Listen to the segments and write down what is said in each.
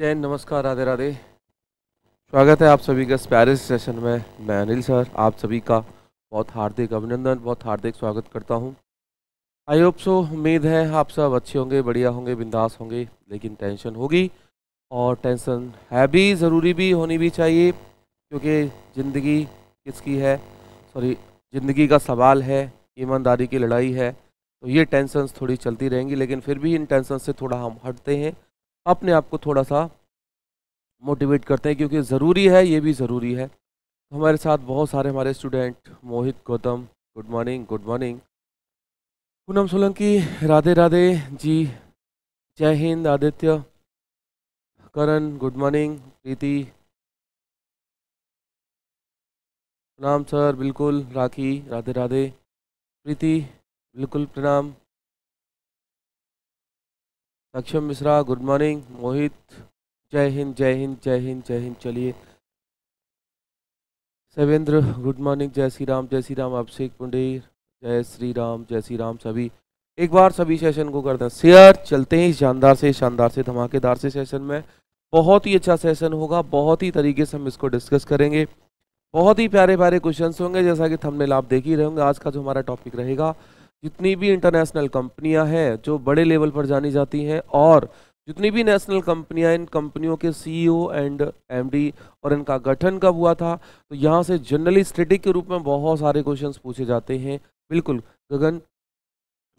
जय नमस्कार राधे राधे स्वागत है आप सभी का स्पैरिस सेशन में मैं अनिल सर आप सभी का बहुत हार्दिक अभिनंदन बहुत हार्दिक स्वागत करता हूं आई होप सो उम्मीद है आप सब अच्छे होंगे बढ़िया होंगे बिंदास होंगे लेकिन टेंशन होगी और टेंशन है भी ज़रूरी भी होनी भी चाहिए क्योंकि ज़िंदगी किसकी है सॉरी ज़िंदगी का सवाल है ईमानदारी की लड़ाई है तो ये टेंशन थोड़ी चलती रहेंगी लेकिन फिर भी इन टेंशन से थोड़ा हम हटते हैं अपने आप को थोड़ा सा मोटिवेट करते हैं क्योंकि ज़रूरी है ये भी ज़रूरी है हमारे साथ बहुत सारे हमारे student Mohit Gautam good morning good morning Poonam Solanki Radhe Radhe ji जय हिंद आदित्य करण गुड मॉर्निंग प्रीति प्रणाम सर बिल्कुल राखी राधे राधे प्रीति बिल्कुल प्रणाम अक्षम मिश्रा गुड मॉर्निंग मोहित जय हिंद जय हिंद जय हिंद जय हिंद चलिए सवेंद्र गुड मॉर्निंग जय श्री राम जय श्री राम अभिषेक पुंडेर जय श्री राम जय श्री राम सभी एक बार सभी सेशन को करते हैं शेयर चलते हैं शानदार से शानदार से धमाकेदार से सेशन में बहुत ही अच्छा सेशन होगा बहुत ही तरीके से हम इसको डिस्कस करेंगे बहुत ही प्यारे प्यारे क्वेश्चंस होंगे जैसा कि थंबनेल आप देख ही रहेंगे आज का जो हमारा टॉपिक रहेगा जितनी भी इंटरनेशनल कंपनियां हैं जो बड़े लेवल पर जानी जाती हैं और जितनी भी नेशनल कंपनियां इन कंपनियों के सीईओ एंड एमडी और इनका गठन कब हुआ था तो यहाँ से जनरली स्टेटिक के रूप में बहुत सारे क्वेश्चन पूछे जाते हैं बिल्कुल गगन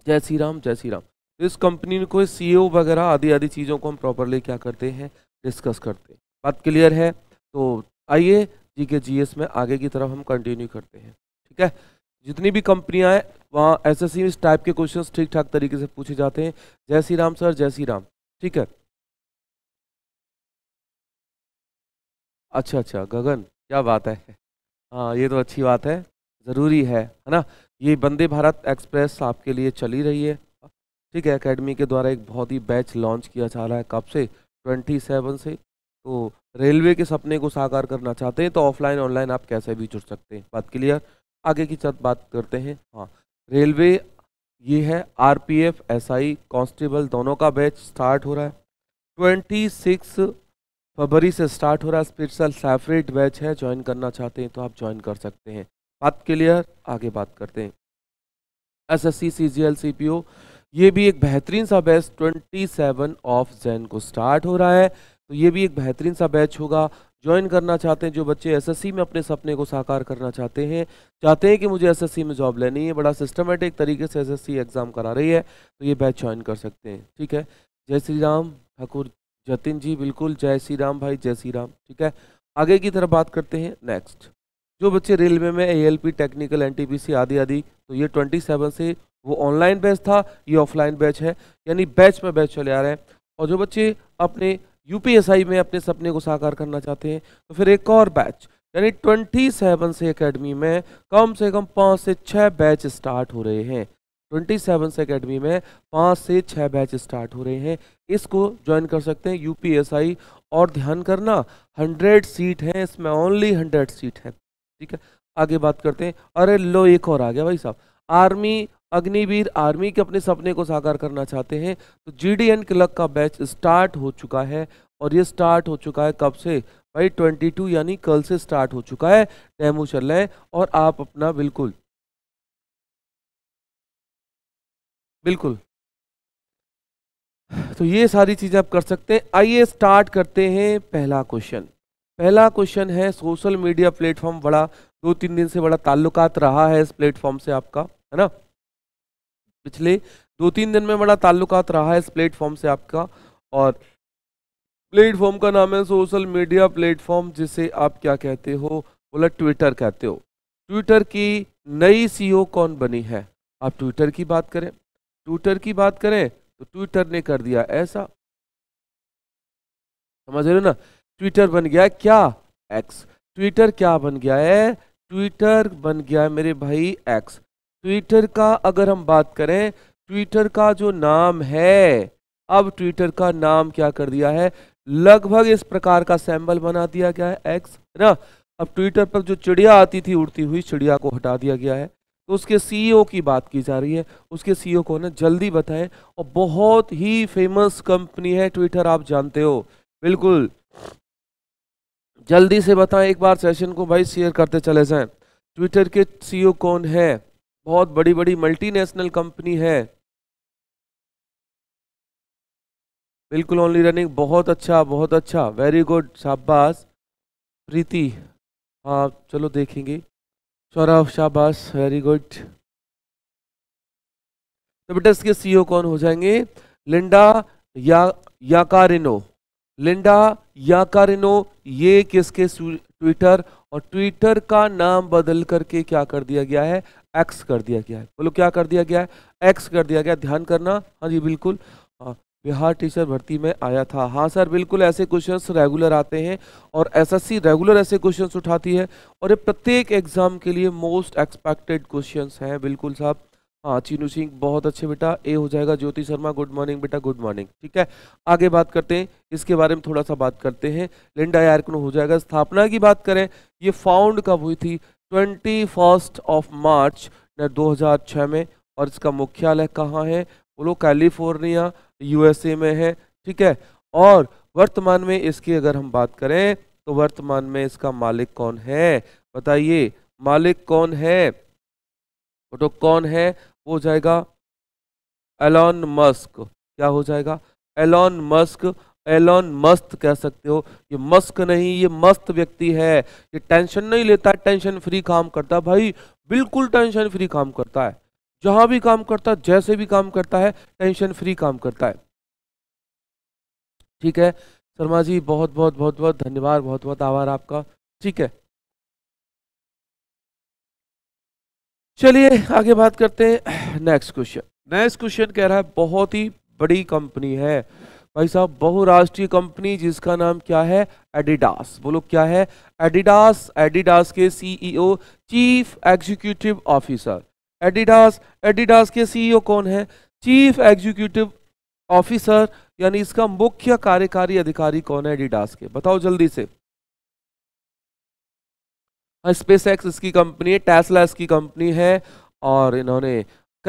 जय श्री राम जय श्री राम तो इस कंपनी को सी e वगैरह आदि आदि चीज़ों को हम प्रॉपरली क्या करते हैं डिस्कस करते हैं बात क्लियर है तो आइए जी के जी में आगे की तरफ हम कंटिन्यू करते हैं ठीक है जितनी भी कंपनियाँ हैं वहाँ एस एस इस टाइप के क्वेश्चन ठीक ठाक तरीके से पूछे जाते हैं जय श्री राम सर जय श्री राम ठीक है अच्छा अच्छा गगन क्या बात है हाँ ये तो अच्छी बात है ज़रूरी है है ना ये वंदे भारत एक्सप्रेस आपके लिए चली रही है ठीक है एकेडमी के द्वारा एक बहुत ही बैच लॉन्च किया जा रहा है कब से ट्वेंटी सेवन से तो रेलवे के सपने को साकार करना चाहते हैं तो ऑफलाइन ऑनलाइन आप कैसे भी जुड़ सकते हैं बात क्लियर आगे की साथ बात करते हैं हाँ रेलवे ये है आरपीएफ एसआई कांस्टेबल दोनों का बैच स्टार्ट हो रहा है ट्वेंटी सिक्स फरवरी से स्टार्ट हो रहा है स्पेशल सेपरेट बैच है ज्वाइन करना चाहते हैं तो आप ज्वाइन कर सकते हैं बात क्लियर आगे बात करते हैं S S C C G L C P O ये भी एक बेहतरीन सा batch twenty seven of Jan को स्टार्ट हो रहा है तो ये भी एक बेहतरीन सा बैच होगा ज्वाइन करना चाहते हैं जो बच्चे एसएससी में अपने सपने को साकार करना चाहते हैं चाहते हैं कि मुझे एसएससी में जॉब लेनी है बड़ा सिस्टमेटिक तरीके से एसएससी एग्ज़ाम करा रही है तो ये बैच ज्वाइन कर सकते हैं ठीक है जय श्री राम ठाकुर जतिन जी बिल्कुल जय श्री राम भाई जय श्री राम ठीक है आगे की तरफ बात करते हैं नेक्स्ट जो बच्चे रेलवे में ए टेक्निकल एन आदि आदि तो ये ट्वेंटी से वो ऑनलाइन बैच था ये ऑफलाइन बैच है यानी बैच में बैच चले आ रहे हैं और जो बच्चे अपने यूपीएसआई में अपने सपने को साकार करना चाहते हैं तो फिर एक और बैच यानी ट्वेंटी सेवन से अकेडमी में कम से कम पाँच से छः बैच स्टार्ट हो रहे हैं ट्वेंटी सेवन से अकेडमी में पाँच से छः बैच स्टार्ट हो रहे हैं इसको ज्वाइन कर सकते हैं यूपीएसआई और ध्यान करना हंड्रेड सीट हैं इसमें ओनली हंड्रेड सीट हैं ठीक है आगे बात करते हैं अरे लो एक और आ गया भाई साहब आर्मी अग्निवीर आर्मी के अपने सपने को साकार करना चाहते हैं तो जी डी एन क्लक का बैच स्टार्ट हो चुका है और ये स्टार्ट हो चुका है कब से भाई 22 यानी कल से स्टार्ट हो चुका है डेमो चल रहा है और आप अपना बिल्कुल बिल्कुल तो ये सारी चीज़ें आप कर सकते हैं आइए स्टार्ट करते हैं पहला क्वेश्चन पहला क्वेश्चन है सोशल मीडिया प्लेटफॉर्म बड़ा दो तीन दिन से बड़ा ताल्लुकात रहा है इस प्लेटफॉर्म से आपका है ना पिछले दो तीन दिन में बड़ा ताल्लुकात रहा है इस प्लेटफॉर्म से आपका और प्लेटफॉर्म का नाम है सोशल मीडिया प्लेटफॉर्म जिसे आप क्या कहते हो बोला ट्विटर कहते हो ट्विटर की नई सीईओ e कौन बनी है आप ट्विटर की बात करें ट्विटर की बात करें तो ट्विटर ने कर दिया ऐसा समझ रहे हो ना ट्विटर बन गया क्या एक्स ट्विटर क्या बन गया है ट्विटर बन गया है मेरे भाई एक्स ट्विटर का अगर हम बात करें ट्विटर का जो नाम है अब ट्विटर का नाम क्या कर दिया है लगभग इस प्रकार का सैम्बल बना दिया गया है एक्स है ना अब ट्विटर पर जो चिड़िया आती थी उड़ती हुई चिड़िया को हटा दिया गया है तो उसके सीईओ e की बात की जा रही है उसके सीईओ e को ना जल्दी बताएं और बहुत ही फेमस कंपनी है ट्विटर आप जानते हो बिल्कुल जल्दी से बताएं एक बार सेशन को भाई शेयर करते चले जाएं ट्विटर के सीईओ e कौन है बहुत बड़ी बड़ी मल्टीनेशनल कंपनी है बिल्कुल ओनली रनिंग बहुत अच्छा बहुत अच्छा वेरी गुड शाबाश प्रीति हाँ चलो देखेंगे सौरभ शाबाश वेरी गुड टबिटस के सीईओ कौन हो जाएंगे लिंडा या याकारिनो लिंडा याकारिनो ये किसके ट्विटर और ट्विटर का नाम बदल करके क्या कर दिया गया है एक्स कर दिया गया है बोलो क्या कर दिया गया है एक्स कर दिया गया ध्यान करना हाँ जी बिल्कुल हाँ, बिहार टीचर भर्ती में आया था हाँ सर बिल्कुल ऐसे क्वेश्चंस रेगुलर आते हैं और एसएससी रेगुलर ऐसे क्वेश्चंस उठाती है और ये प्रत्येक एग्ज़ाम के लिए मोस्ट एक्सपेक्टेड क्वेश्चंस हैं बिल्कुल साहब हाँ चीनू सिंह बहुत अच्छे बेटा ए हो जाएगा ज्योति शर्मा गुड मॉर्निंग बेटा गुड मॉर्निंग ठीक है आगे बात करते हैं इसके बारे में थोड़ा सा बात करते हैं लिंडा यार्कनो हो जाएगा स्थापना की बात करें ये फाउंड कब हुई थी ट्वेंटी फर्स्ट ऑफ मार्च 2006 में और इसका मुख्यालय कहाँ है बोलो कैलिफोर्निया यूएसए में है ठीक है और वर्तमान में इसकी अगर हम बात करें तो वर्तमान में इसका मालिक कौन है बताइए मालिक कौन है तो कौन है वो हो जाएगा एलॉन मस्क क्या हो जाएगा एलॉन मस्क एलोन मस्त कह सकते हो ये मस्क नहीं ये मस्त व्यक्ति है ये टेंशन नहीं लेता टेंशन फ्री काम करता भाई बिल्कुल टेंशन फ्री काम करता है जहां भी काम करता है जैसे भी काम करता है टेंशन फ्री काम करता है ठीक है शर्मा जी बहुत बहुत बहुत बहुत धन्यवाद बहुत बहुत आभार आपका ठीक है चलिए आगे बात करते हैं नेक्स्ट क्वेश्चन नेक्स्ट क्वेश्चन कह रहा है बहुत ही बड़ी कंपनी है भाई साहब बहुराष्ट्रीय कंपनी जिसका नाम क्या है एडिडास बोलो क्या है एडिडास एडिडास के CEO chief executive officer Adidas Adidas के सीईओ e कौन है चीफ एग्जीक्यूटिव ऑफिसर यानी इसका मुख्य कार्यकारी अधिकारी कौन है एडिडास के बताओ जल्दी से स्पेस हाँ, एक्स इसकी कंपनी है टेस्ला इसकी कंपनी है और इन्होंने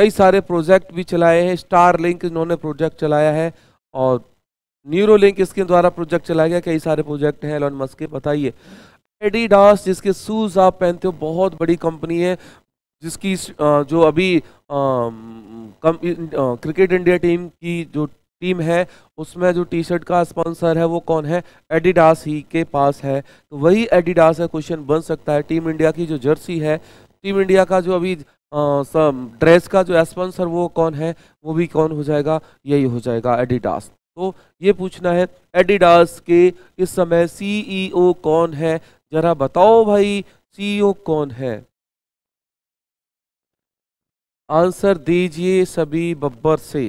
कई सारे प्रोजेक्ट भी चलाए हैं स्टार लिंक इन्होंने प्रोजेक्ट चलाया है और न्यूरो लिंक इसके द्वारा प्रोजेक्ट चलाया गया कई सारे प्रोजेक्ट हैं एलोन मस्क के बताइए एडिडास जिसके शूज आप पहनते हो बहुत बड़ी कंपनी है जिसकी जो अभी कम क्रिकेट इंडिया टीम की जो टीम है उसमें जो टी शर्ट का स्पॉन्सर है वो कौन है एडिडास ही के पास है तो वही एडिडास का क्वेश्चन बन सकता है टीम इंडिया की जो जर्सी है टीम इंडिया का जो अभी ड्रेस का जो स्पॉन्सर वो कौन है वो भी कौन हो जाएगा यही हो जाएगा एडिडास तो ये पूछना है एडिडास के इस समय सीईओ e कौन है जरा बताओ भाई सीईओ e कौन है आंसर दीजिए सभी बब्बर से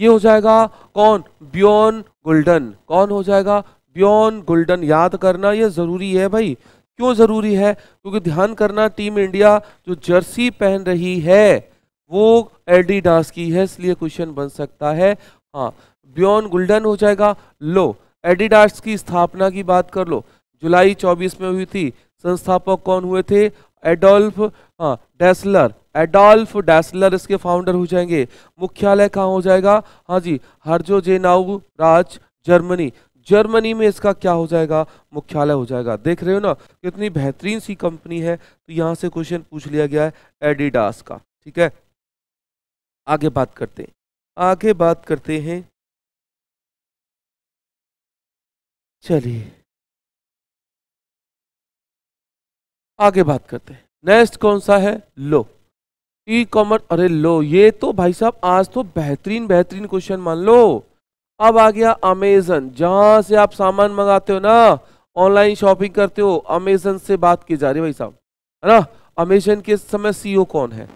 ये हो जाएगा कौन ब्योन गोल्डन कौन हो जाएगा ब्योन गोल्डन याद करना ये ज़रूरी है भाई क्यों ज़रूरी है क्योंकि ध्यान करना टीम इंडिया जो जर्सी पहन रही है वो एडिडास की है इसलिए क्वेश्चन बन सकता है हाँ बियॉन गुल्डन हो जाएगा लो एडिडास की स्थापना की बात कर लो जुलाई 24 में हुई थी संस्थापक कौन हुए थे एडोल्फ हाँ डेसलर एडोल्फ डेसलर इसके फाउंडर हो जाएंगे मुख्यालय कहाँ हो जाएगा हाँ जी हर्जो जेनाउ राज जर्मनी जर्मनी में इसका क्या हो जाएगा मुख्यालय हो जाएगा देख रहे हो ना कितनी बेहतरीन सी कंपनी है तो यहाँ से क्वेश्चन पूछ लिया गया है एडिडास का ठीक है आगे बात करते हैं आगे बात करते हैं चलिए आगे बात करते हैं नेक्स्ट कौन सा है लो ई कॉमर्स अरे लो ये तो भाई साहब आज तो बेहतरीन बेहतरीन क्वेश्चन मान लो अब आ गया अमेजन जहां से आप सामान मंगाते हो ना ऑनलाइन शॉपिंग करते हो अमेजन से बात की जा रही है भाई साहब है ना अमेजन के समय सीईओ e कौन है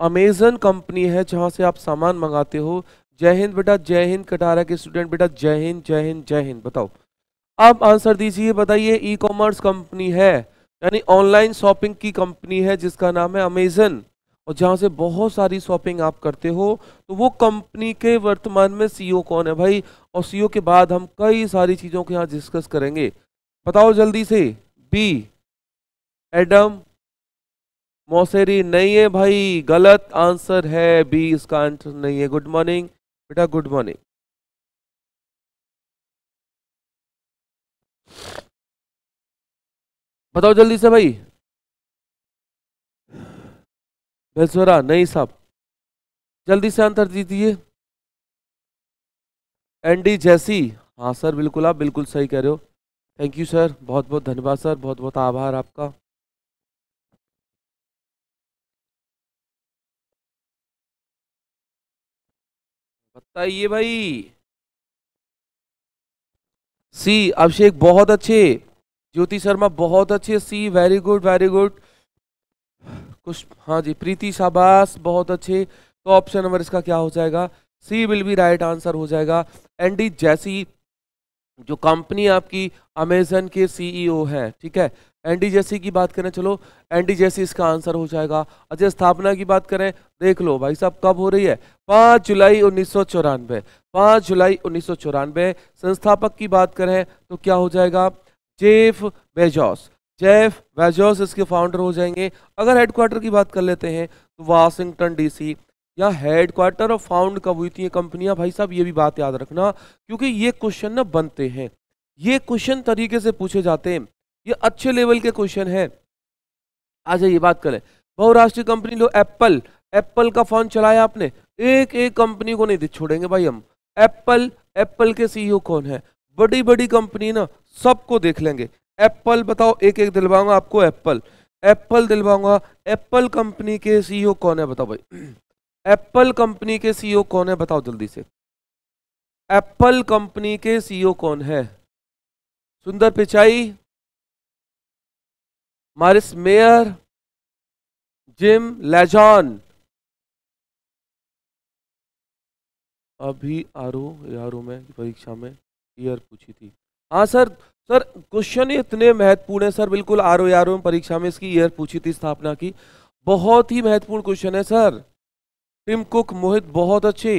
अमेजन कंपनी है जहाँ से आप सामान मंगाते हो जय हिंद बेटा जय हिंद कटारा के स्टूडेंट बेटा जय हिंद जय हिंद जय हिंद बताओ आप आंसर दीजिए बताइए ई कॉमर्स कंपनी है यानी ऑनलाइन शॉपिंग की कंपनी है जिसका नाम है अमेजन और जहाँ से बहुत सारी शॉपिंग आप करते हो तो वो कंपनी के वर्तमान में सीईओ e कौन है भाई और सीईओ e के बाद हम कई सारी चीज़ों को यहाँ डिस्कस करेंगे बताओ जल्दी से बी एडम मौसेरी नहीं है भाई गलत आंसर है बी इसका आंसर नहीं है गुड मॉर्निंग बेटा गुड मॉर्निंग बताओ जल्दी से भाई बेसुरा नहीं साहब जल्दी से आंसर दीजिए एंडी जैसी हाँ सर बिल्कुल आप बिल्कुल सही कह रहे हो थैंक यू सर बहुत बहुत धन्यवाद सर बहुत बहुत आभार आपका बताइए भाई सी अभिषेक बहुत अच्छे ज्योति शर्मा बहुत अच्छे C very good very good कुछ हाँ जी प्रीति शाबाश बहुत अच्छे तो ऑप्शन नंबर इसका क्या हो जाएगा C will be right answer हो जाएगा एंडी जैसी जो कंपनी आपकी अमेजन के सीईओ e हैं ठीक है एनडी जैसी की बात करें चलो एनडी जैसी इसका आंसर हो जाएगा अच्छा स्थापना की बात करें देख लो भाई साहब कब हो रही है पाँच जुलाई उन्नीस सौ चौरानवे पाँच जुलाई उन्नीस सौ चौरानवे संस्थापक की बात करें तो क्या हो जाएगा जेफ बेजॉस जेफ बेजॉस इसके फाउंडर हो जाएंगे अगर हेडक्वार्टर की बात कर लेते हैं तो वाशिंगटन डीसी या हेडक्वार्टर क्वार्टर और फाउंड कब हुई थी ये कंपनियां भाई साहब ये भी बात याद रखना क्योंकि ये क्वेश्चन ना बनते हैं ये क्वेश्चन तरीके से पूछे जाते हैं ये अच्छे लेवल के क्वेश्चन हैं आज ये बात करें बहुराष्ट्रीय कंपनी लो एप्पल एप्पल का फोन चलाया आपने एक एक कंपनी को नहीं छोड़ेंगे भाई हम एप्पल एप्पल के सीईओ कौन है बड़ी बड़ी कंपनी ना सबको देख लेंगे एप्पल बताओ एक एक दिलवाऊंगा आपको एप्पल एप्पल दिलवाऊंगा एप्पल कंपनी के सीईओ कौन है बताओ भाई एप्पल कंपनी के सीईओ e कौन है बताओ जल्दी से एप्पल कंपनी के सीईओ e कौन है सुंदर पिचाई मारिस मेयर जिम लेजॉन अभी आरो यारो में परीक्षा में ईयर पूछी थी हाँ सर सर क्वेश्चन इतने महत्वपूर्ण है सर बिल्कुल आरो यारो में परीक्षा में इसकी ईयर पूछी थी स्थापना की बहुत ही महत्वपूर्ण क्वेश्चन है सर टिम कुक मोहित बहुत अच्छे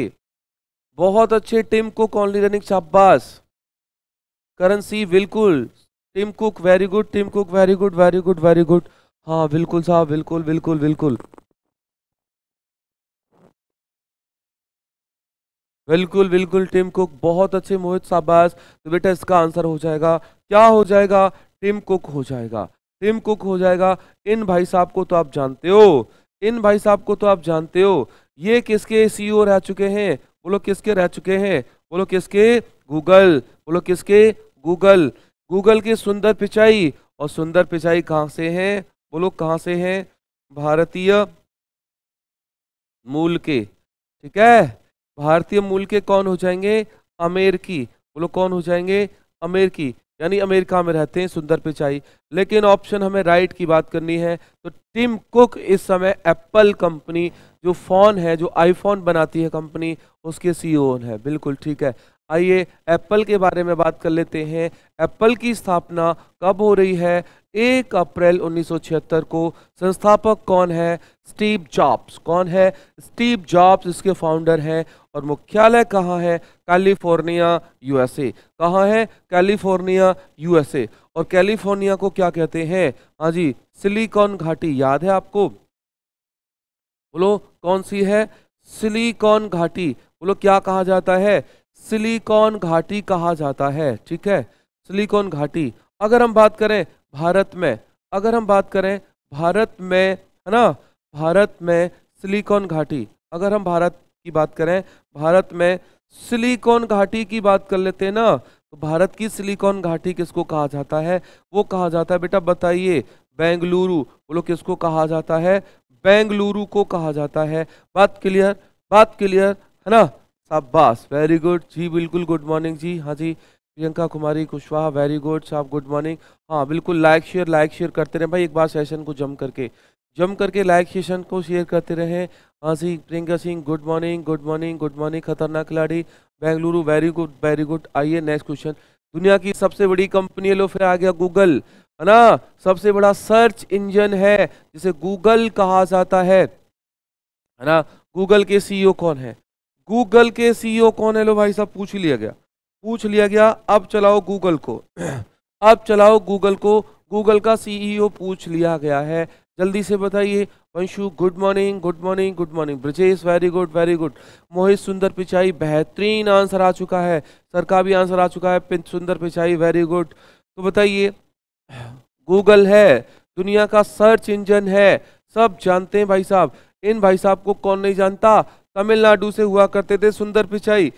बहुत अच्छे टिम कुक ऑनली रनिंग शाबाश करण सी बिल्कुल Tim Cook very good Tim Cook very good very good very good हाँ बिल्कुल साहब बिल्कुल बिल्कुल बिल्कुल बिल्कुल बिल्कुल टिम कुक बहुत अच्छे मोहित शाबाश तो बेटा इसका आंसर हो जाएगा क्या हो जाएगा टिम कुक हो जाएगा टिम कुक हो जाएगा इन भाई साहब को तो आप जानते हो इन भाई साहब को तो आप जानते हो ये किसके सीईओ रह चुके हैं वो लोग किसके रह चुके हैं वो लोग किसके गूगल वो लोग किसके गूगल गूगल के सुंदर पिचाई और सुंदर पिचाई कहाँ से हैं वो लोग कहाँ से हैं भारतीय मूल के ठीक है भारतीय मूल के कौन हो जाएंगे अमेरिकी वो लोग कौन हो जाएंगे अमेरिकी यानी अमेरिका में रहते हैं सुंदर पिचाई लेकिन ऑप्शन हमें राइट की बात करनी है तो टिम कुक इस समय एप्पल कंपनी जो फ़ोन है जो आईफोन बनाती है कंपनी उसके सीईओ e है बिल्कुल ठीक है आइए एप्पल के बारे में बात कर लेते हैं एप्पल की स्थापना कब हो रही है एक अप्रैल 1976 को संस्थापक कौन है स्टीव जॉब्स कौन है स्टीव जॉब्स इसके फाउंडर हैं और मुख्यालय कहाँ है कैलिफोर्निया यूएसए कहाँ है कैलिफोर्निया यूएसए और कैलिफोर्निया को क्या कहते हैं हाँ जी सिलिकॉन घाटी याद है आपको बोलो कौन सी है सिलिकॉन घाटी बोलो क्या कहा जाता है सिलिकॉन घाटी कहा जाता है ठीक है सिलिकॉन घाटी अगर हम बात करें भारत में अगर हम बात करें भारत में है ना भारत में सिलिकॉन घाटी अगर हम भारत की बात करें भारत में सिलिकॉन घाटी की बात कर लेते हैं ना तो भारत की सिलिकॉन घाटी किसको कहा जाता है वो कहा जाता है बेटा बताइए बेंगलुरु बोलो किसको कहा जाता है बेंगलुरु को कहा जाता है बात क्लियर बात क्लियर है ना बास वेरी गुड जी बिल्कुल गुड मॉर्निंग जी हाँ जी प्रियंका कुमारी कुशवाहा वेरी गुड साहब गुड मॉर्निंग हाँ बिल्कुल लाइक शेयर लाइक शेयर करते रहें भाई एक बार सेशन को जम करके जम करके लाइक सेशन को शेयर करते रहें हाँ Singh Priyanka Singh good morning good morning good morning खतरनाक खिलाड़ी Bengaluru very good very good आइए नेक्स्ट क्वेश्चन दुनिया की सबसे बड़ी कंपनी लो फिर आ गया गूगल है ना सबसे बड़ा सर्च इंजन है जिसे गूगल कहा जाता है है ना गूगल के सीईओ e कौन है गूगल के सीईओ e कौन है लो भाई साहब पूछ लिया गया पूछ लिया गया अब चलाओ गूगल को अब चलाओ गूगल को गूगल का सीईओ e पूछ लिया गया है जल्दी से बताइए Vanshu good morning good morning good morning Brajesh very good very good Mohit Sundar Pichai बेहतरीन आंसर आ चुका है सर का भी आंसर आ चुका है सुंदर पिचाई वेरी गुड तो बताइए गूगल है दुनिया का सर्च इंजन है सब जानते हैं भाई साहब इन भाई साहब को कौन नहीं जानता तमिलनाडु से हुआ करते थे सुंदर पिचाई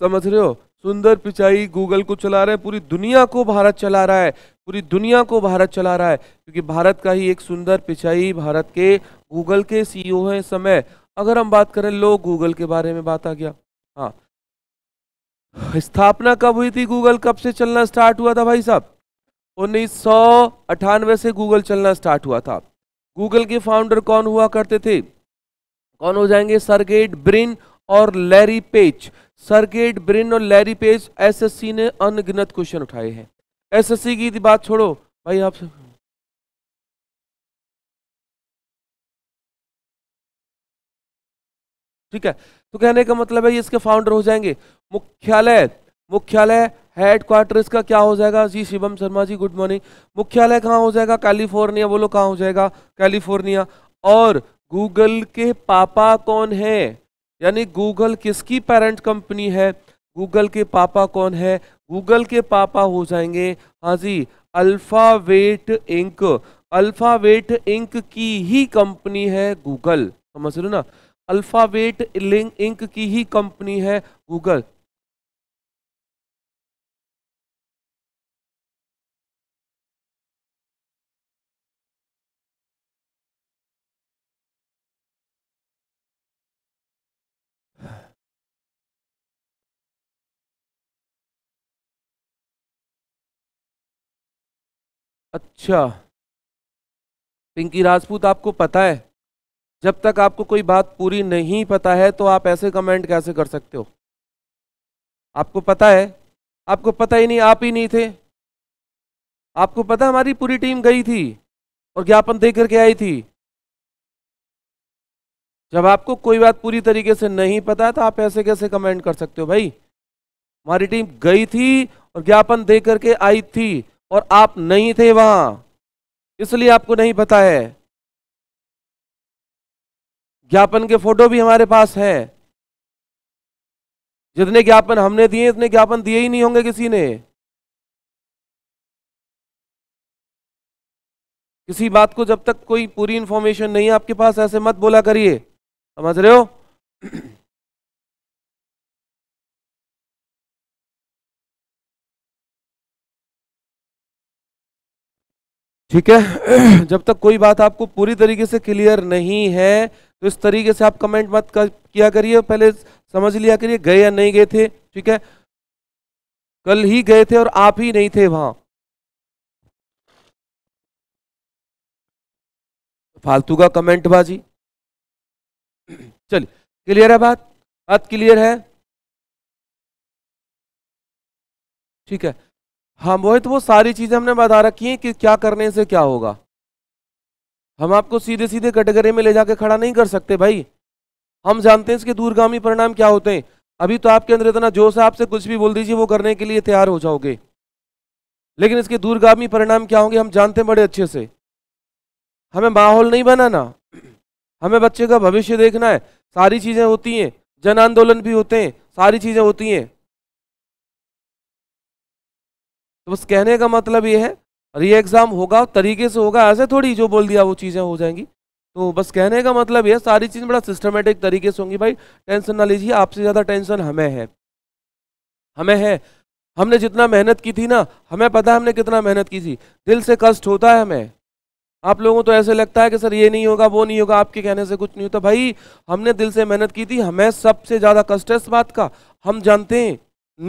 समझ रहे हो सुंदर पिचाई गूगल को चला रहे हैं पूरी दुनिया को भारत चला रहा है पूरी दुनिया को भारत चला रहा है क्योंकि भारत का ही एक सुंदर पिचाई भारत के गूगल के सीईओ e हैं इस समय अगर हम बात करें लो गूगल के बारे में बात आ गया हाँ स्थापना कब हुई थी गूगल कब से चलना स्टार्ट हुआ था भाई साहब उन्नीस से गूगल चलना स्टार्ट हुआ था गूगल के फाउंडर कौन हुआ करते थे कौन हो जाएंगे सरगेट ब्रिन और लैरी पेज सरगेट ब्रिन और लैरी पेज एसएससी ने अनगिनत क्वेश्चन उठाए हैं एसएससी की बात छोड़ो भाई आप ठीक है तो कहने का मतलब है ये इसके फाउंडर हो जाएंगे मुख्यालय मुख्यालय हेड क्वार्टर इसका क्या हो जाएगा जी शिवम शर्मा जी गुड मॉर्निंग मुख्यालय कहाँ हो जाएगा कैलिफोर्निया बोलो कहाँ हो जाएगा कैलिफोर्निया और गूगल के पापा कौन है यानी गूगल किसकी पेरेंट कंपनी है गूगल के पापा कौन है गूगल के पापा हो जाएंगे हाँ जी अल्फ़ावेट इंक अल्फ़ावेट इंक की ही कंपनी है गूगल समझ रहे ना अल्फ़ावेट इंक की ही कंपनी है गूगल अच्छा पिंकी राजपूत आपको पता है जब तक आपको कोई बात पूरी नहीं पता है तो आप ऐसे कमेंट कैसे कर सकते हो आपको पता है आपको पता ही नहीं आप ही नहीं थे आपको पता हमारी पूरी टीम गई थी और ज्ञापन दे करके आई थी जब आपको कोई बात पूरी तरीके से नहीं पता तो आप ऐसे कैसे कमेंट कर सकते हो भाई हमारी टीम गई थी और ज्ञापन दे करके आई थी और आप नहीं थे वहां इसलिए आपको नहीं पता है ज्ञापन के फोटो भी हमारे पास है जितने ज्ञापन हमने दिए इतने ज्ञापन दिए ही नहीं होंगे किसी ने किसी बात को जब तक कोई पूरी इंफॉर्मेशन नहीं है आपके पास ऐसे मत बोला करिए समझ रहे हो ठीक है जब तक कोई बात आपको पूरी तरीके से क्लियर नहीं है तो इस तरीके से आप कमेंट मत कर, किया करिए पहले समझ लिया करिए गए या नहीं गए थे ठीक है कल ही गए थे और आप ही नहीं थे वहां फालतू का कमेंट बाजी चलिए क्लियर है बात बात क्लियर है ठीक है हाँ मोहित तो वो सारी चीज़ें हमने बता रखी हैं कि क्या करने से क्या होगा हम आपको सीधे सीधे कैटेगरी में ले जाके खड़ा नहीं कर सकते भाई हम जानते हैं इसके दूरगामी परिणाम क्या होते हैं अभी तो आपके अंदर इतना जोश है आपसे कुछ भी बोल दीजिए वो करने के लिए तैयार हो जाओगे लेकिन इसके दूरगामी परिणाम क्या होंगे हम जानते हैं बड़े अच्छे से हमें माहौल नहीं बनाना हमें बच्चे का भविष्य देखना है सारी चीज़ें होती हैं जन आंदोलन भी होते हैं सारी चीज़ें होती हैं तो बस कहने का मतलब ये है और ये एग्ज़ाम होगा तरीके से होगा ऐसे थोड़ी जो बोल दिया वो चीज़ें हो जाएंगी तो बस कहने का मतलब ये सारी चीज़ बड़ा सिस्टमेटिक तरीके से होंगी भाई टेंशन ना लीजिए आपसे ज़्यादा टेंशन हमें है हमें है हमने जितना मेहनत की थी ना हमें पता है हमने कितना मेहनत की थी दिल से कष्ट होता है हमें आप लोगों तो ऐसे लगता है कि सर ये नहीं होगा वो नहीं होगा आपके कहने से कुछ नहीं होता भाई हमने दिल से मेहनत की थी हमें सबसे ज़्यादा कष्ट है इस बात का हम जानते हैं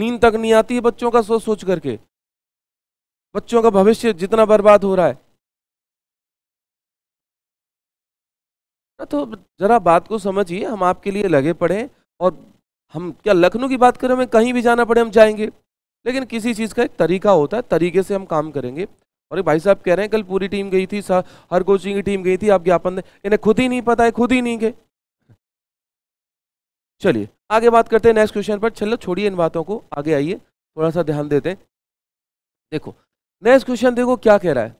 नींद तक नहीं आती है बच्चों का सोच सोच करके बच्चों का भविष्य जितना बर्बाद हो रहा है हाँ, तो जरा बात को समझिए हम आपके लिए लगे पड़े और हम क्या लखनऊ की बात करें हमें कहीं भी जाना पड़े हम जाएंगे लेकिन किसी चीज़ का एक तरीका होता है तरीके से हम काम करेंगे और एक भाई साहब कह रहे हैं कल पूरी टीम गई थी हर कोचिंग की टीम गई थी आप ज्ञापन दे इन्हें खुद ही नहीं पता है खुद ही नहीं गए चलिए आगे बात करते हैं नेक्स्ट क्वेश्चन पर चलो छोड़िए इन बातों को आगे आइए थोड़ा सा ध्यान देते हैं देखो नेक्स्ट क्वेश्चन देखो क्या कह रहा है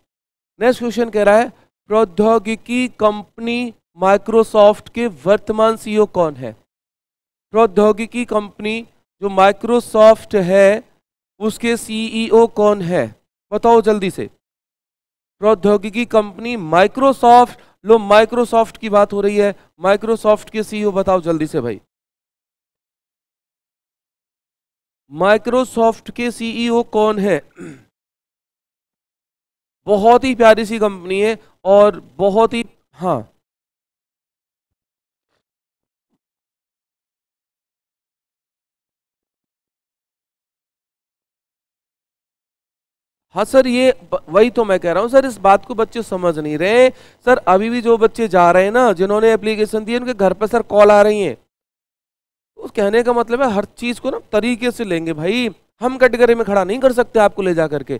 नेक्स्ट क्वेश्चन कह रहा है प्रौद्योगिकी कंपनी माइक्रोसॉफ्ट के वर्तमान सीईओ e कौन है प्रौद्योगिकी कंपनी जो माइक्रोसॉफ्ट है उसके सीईओ e कौन है बताओ जल्दी से प्रौद्योगिकी कंपनी माइक्रोसॉफ्ट लो माइक्रोसॉफ्ट की बात हो रही है माइक्रोसॉफ्ट के सीईओ e बताओ जल्दी से भाई माइक्रोसॉफ्ट के सीईओ कौन है बहुत ही प्यारी सी कंपनी है और बहुत ही हाँ हाँ सर ये वही तो मैं कह रहा हूँ सर इस बात को बच्चे समझ नहीं रहे सर अभी भी जो बच्चे जा रहे हैं ना जिन्होंने एप्लीकेशन दी है उनके घर पर सर कॉल आ रही है तो कहने का मतलब है हर चीज़ को ना तरीके से लेंगे भाई हम कैटेगरी में खड़ा नहीं कर सकते आपको ले जा करके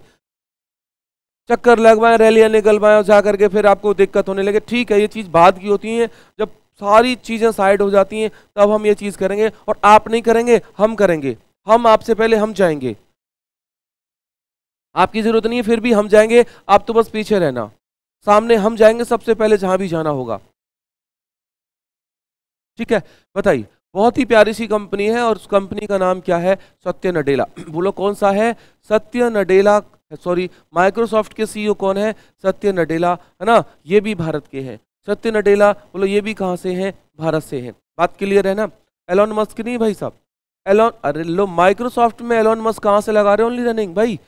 चक्कर लगवाएं रैलियां रैलियाँ निकल जा करके फिर आपको दिक्कत होने लगे ठीक है ये चीज़ बाद की होती है जब सारी चीज़ें साइड हो जाती हैं तब हम ये चीज़ करेंगे और आप नहीं करेंगे हम करेंगे हम आपसे पहले हम जाएंगे आपकी ज़रूरत नहीं है फिर भी हम जाएंगे आप तो बस पीछे रहना सामने हम जाएंगे सबसे पहले जहाँ भी जाना होगा ठीक है बताइए बहुत ही प्यारी सी कंपनी है और उस कंपनी का नाम क्या है सत्य नडेला बोलो कौन सा है सत्य नडेला सॉरी माइक्रोसॉफ्ट के सीईओ e कौन है सत्य नडेला है ना ये भी भारत के हैं सत्य नडेला बोलो ये भी कहाँ से हैं भारत से हैं बात क्लियर है ना एलॉन मस्क नहीं भाई साहब एलोन अरे लो माइक्रोसॉफ्ट में एलॉन मस्क कहाँ से लगा रहे हैं ओनली रनिंग भाई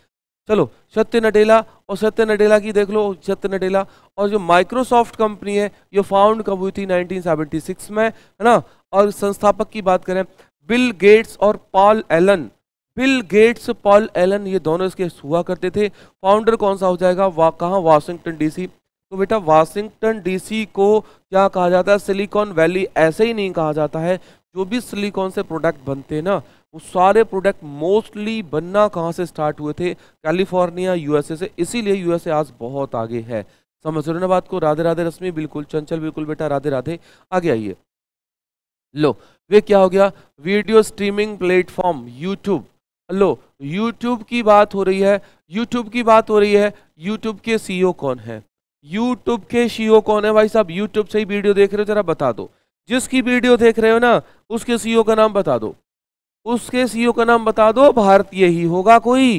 चलो सत्य नडेला और सत्य नडेला की देख लो सत्य नडेला और जो माइक्रोसॉफ्ट कंपनी है ये फाउंड कब हुई थी 1976 में है ना और संस्थापक की बात करें बिल गेट्स और Paul Allen Bill Gates Paul Allen ये दोनों इसके हुआ करते थे फाउंडर कौन सा हो जाएगा वा, कहाँ वाशिंगटन डीसी तो बेटा वाशिंगटन डीसी को क्या कहा जाता है सिलिकॉन वैली ऐसे ही नहीं कहा जाता है जो भी सिलिकॉन से प्रोडक्ट बनते हैं ना वो सारे प्रोडक्ट मोस्टली बनना कहाँ से स्टार्ट हुए थे कैलिफोर्निया यूएसए से इसीलिए यूएसए आज बहुत आगे है समझ रहे ना बात को राधे राधे रश्मि बिल्कुल चंचल बिल्कुल बेटा राधे राधे आगे आइए लो वे क्या हो गया वीडियो स्ट्रीमिंग प्लेटफॉर्म यूट्यूब लो यूट्यूब की बात हो रही है यूट्यूब की बात हो रही है यूट्यूब के सीईओ e कौन है यूट्यूब के सीईओ e कौन है भाई साहब यूट्यूब से ही वीडियो देख रहे हो जरा बता दो जिसकी वीडियो देख रहे हो ना उसके सीईओ e का नाम बता दो उसके सीईओ का नाम बता दो भारतीय ही होगा कोई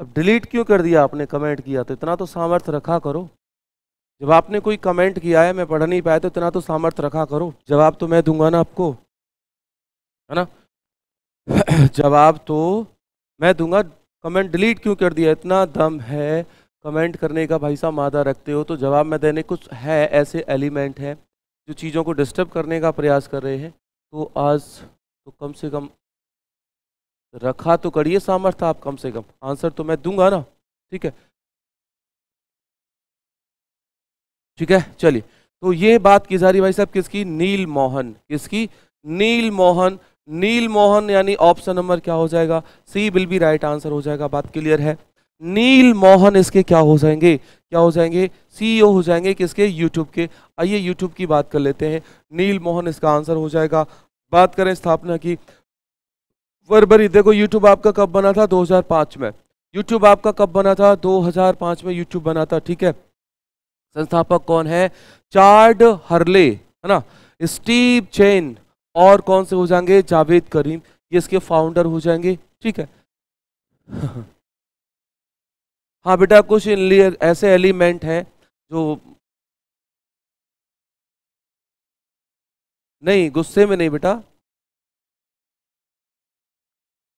अब डिलीट क्यों कर दिया आपने कमेंट किया तो इतना तो सामर्थ्य रखा करो जब आपने कोई कमेंट किया है मैं पढ़ नहीं पाया तो इतना तो सामर्थ्य रखा करो जवाब तो मैं दूंगा ना आपको है ना जवाब तो मैं दूंगा कमेंट डिलीट क्यों कर दिया इतना दम है कमेंट करने का भाई साहब मादा रखते हो तो जवाब में देने कुछ है ऐसे एलिमेंट हैं जो चीज़ों को डिस्टर्ब करने का प्रयास कर रहे हैं तो आज तो कम से कम रखा तो करिए सामर्थ्य आप कम से कम आंसर तो मैं दूंगा ना ठीक है ठीक है चलिए तो ये बात की जा रही भाई साहब किसकी नील मोहन किसकी नील मोहन नील मोहन यानी ऑप्शन नंबर क्या हो जाएगा C will be right answer हो जाएगा बात क्लियर है नील मोहन इसके क्या हो जाएंगे क्या हो जाएंगे सीईओ e हो जाएंगे किसके यूट्यूब के आइए यूट्यूब की बात कर लेते हैं नील मोहन इसका आंसर हो जाएगा बात करें स्थापना की वरबरी देखो यूट्यूब आपका कब बना था 2005 में यूट्यूब आपका कब बना था 2005 में यूट्यूब बना था ठीक है संस्थापक कौन है चार्ड हरले है ना स्टीव चेन और कौन से हो जाएंगे जावेद करीम ये इसके फाउंडर हो जाएंगे ठीक है हाँ बेटा कुछ ऐसे एलिमेंट हैं जो नहीं गुस्से में नहीं बेटा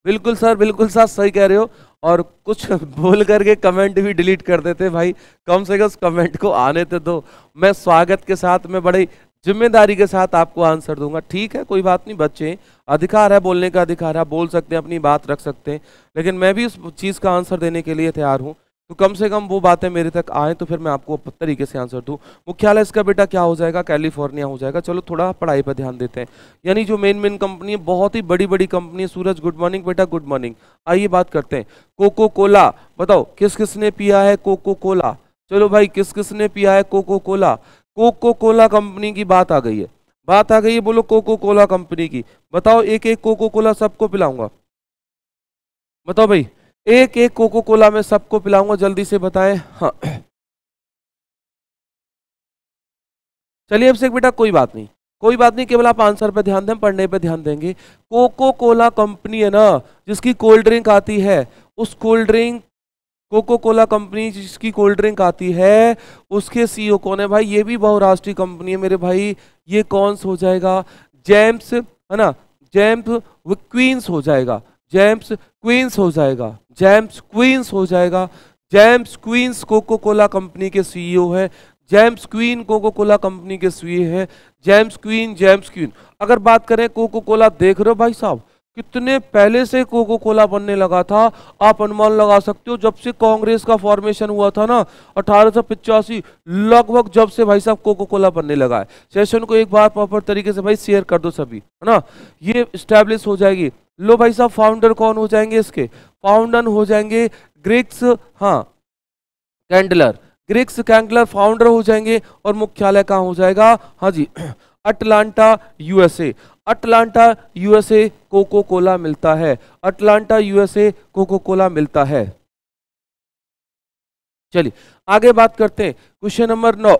बिल्कुल सर बिल्कुल सर सही कह रहे हो और कुछ बोल करके कमेंट भी डिलीट कर देते भाई कम से कम उस कमेंट को आने तो दो मैं स्वागत के साथ मैं बड़े जिम्मेदारी के साथ आपको आंसर दूंगा ठीक है कोई बात नहीं बच्चे अधिकार है बोलने का अधिकार है बोल सकते हैं अपनी बात रख सकते हैं लेकिन मैं भी उस चीज़ का आंसर देने के लिए तैयार हूँ तो कम से कम वो बातें मेरे तक आए तो फिर मैं आपको तरीके से आंसर दूँ मुख्यालय इसका बेटा क्या हो जाएगा कैलिफोर्निया हो जाएगा चलो थोड़ा पढ़ाई पर ध्यान देते हैं यानी जो मेन मेन कंपनी है बहुत ही बड़ी बड़ी कंपनी है सूरज गुड मॉर्निंग बेटा गुड मॉर्निंग आइए बात करते हैं कोको कोला बताओ किस किस ने पिया है कोको कोला चलो भाई किस किस ने पिया है Coca Cola Coca Cola company की बात आ गई है बात आ गई है बोलो कोको कोला कंपनी की बताओ एक एक कोको कोला सबको पिलाऊंगा बताओ भाई एक एक कोको कोला में सबको पिलाऊंगा जल्दी से बताएं हाँ चलिए अब से बेटा कोई बात नहीं कोई बात नहीं केवल आप आंसर पर ध्यान दें पढ़ने पर ध्यान देंगे कोको कोला कंपनी है ना जिसकी कोल्ड ड्रिंक आती है उस cold drink Coca Cola company जिसकी कोल्ड ड्रिंक आती है उसके सीईओ e कौन है भाई ये भी बहुराष्ट्रीय कंपनी है मेरे भाई ये कौन हो जाएगा जेम्स है ना जेम्स क्वींस हो जाएगा जेम्स क्वींस हो जाएगा जेम्स क्वींस हो जाएगा James Quincey Coca Cola company के सीईओ e है James Quincey Coca Cola company के सीईओ e है जेम्स क्वीन जेम्स क्वीन अगर बात करें कोको कोला देख रहे हो भाई साहब कितने पहले से कोको कोला बनने लगा था आप अनुमान लगा सकते हो जब से कांग्रेस का फॉर्मेशन हुआ था ना अठारह लगभग जब से भाई साहब कोको कोला बनने लगा है सेशन को एक बार प्रॉपर तरीके से भाई शेयर कर दो सभी है ना ये स्टैब्लिश हो जाएगी लो भाई साहब फाउंडर कौन हो जाएंगे इसके फाउंडर हो जाएंगे ग्रिक्स हाँ कैंडलर ग्रिक्स कैंडलर फाउंडर हो जाएंगे और मुख्यालय कहाँ हो जाएगा हाँ जी Atlanta USA Atlanta USA Coca Cola मिलता है अटलांटा यूएसए कोको कोला मिलता है चलिए आगे बात करते हैं क्वेश्चन नंबर नौ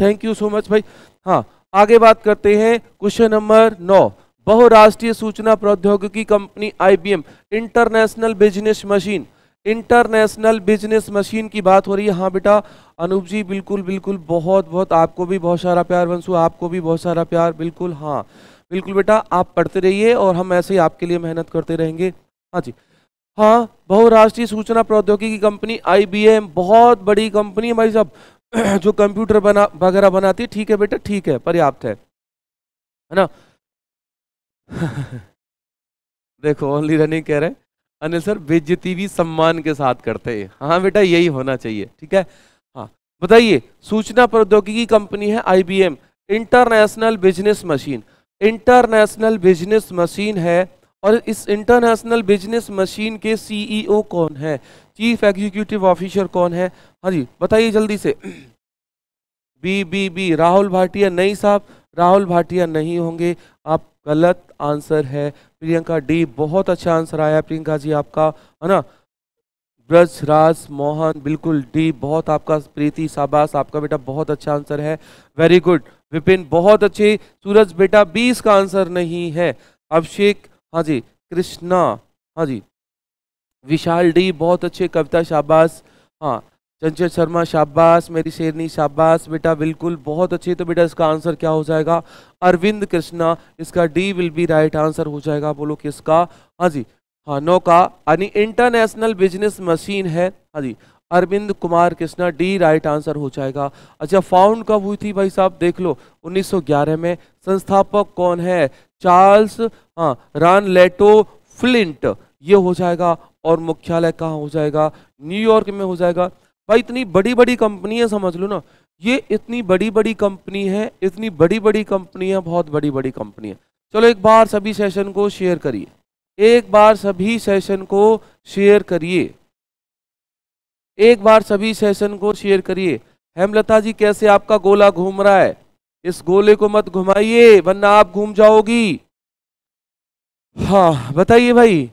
थैंक यू सो मच भाई हाँ आगे बात करते हैं क्वेश्चन नंबर नौ बहुराष्ट्रीय सूचना प्रौद्योगिकी company IBM International Business Machine International Business Machine की बात हो रही है हाँ बेटा अनूप जी बिल्कुल बिल्कुल बहुत बहुत आपको भी बहुत सारा प्यार वंशु आपको भी बहुत सारा प्यार बिल्कुल हाँ बिल्कुल बेटा आप पढ़ते रहिए और हम ऐसे ही आपके लिए मेहनत करते रहेंगे हाँ जी हाँ बहुराष्ट्रीय सूचना प्रौद्योगिकी कंपनी एम बहुत बड़ी कंपनी है भाई साहब जो कंप्यूटर बना वगैरह बनाती है ठीक है बेटा ठीक है पर्याप्त है है ना देखो ओनली रनिंग कह रहे हैं अनिल सर बेजती भी सम्मान के साथ करते हैं हाँ बेटा यही होना चाहिए ठीक है हाँ बताइए सूचना प्रौद्योगिकी कंपनी है IBM International Business Machine International Business machine है और इस इंटरनेशनल बिजनेस मशीन के सीईओ e कौन है चीफ एग्जीक्यूटिव ऑफिसर कौन है हाँ जी बताइए जल्दी से B B B Rahul Bhatia नहीं साहब राहुल भाटिया नहीं होंगे आप गलत आंसर है प्रियंका डी बहुत अच्छा आंसर आया प्रियंका जी आपका है ना ब्रज राज मोहन बिल्कुल डी बहुत आपका प्रीति शाबाश आपका बेटा बहुत अच्छा आंसर है वेरी गुड विपिन बहुत अच्छे सूरज बेटा बीस का आंसर नहीं है अभिषेक हाँ जी कृष्णा हाँ जी विशाल डी बहुत अच्छे कविता शाबाश हाँ चंचल शर्मा शाबाश मेरी शेरनी शाबाश बेटा बिल्कुल बहुत अच्छी तो बेटा इसका आंसर क्या हो जाएगा अरविंद कृष्णा इसका D will be right answer हो जाएगा बोलो किसका हाँ जी हाँ नो का यानी इंटरनेशनल बिजनेस मशीन है हाँ जी Arvind Kumar Krishna D right answer हो जाएगा अच्छा फाउंड कब हुई थी भाई साहब देख लो 1911 में संस्थापक कौन है चार्ल्स हाँ रान लेटो फ्लिंट ये हो जाएगा और मुख्यालय कहाँ हो जाएगा न्यूयॉर्क में हो जाएगा भाई इतनी बड़ी बड़ी कंपनी है समझ लो ना ये इतनी बड़ी बड़ी कंपनी है इतनी बड़ी बड़ी कंपनी है बहुत बड़ी बड़ी कंपनी है चलो एक बार सभी सेशन को शेयर करिए एक बार सभी सेशन को शेयर करिए एक बार सभी सेशन को शेयर करिए हेमलता जी कैसे आपका गोला घूम रहा है इस गोले को मत घुमाइए वरना आप घूम जाओगी हाँ बताइए भाई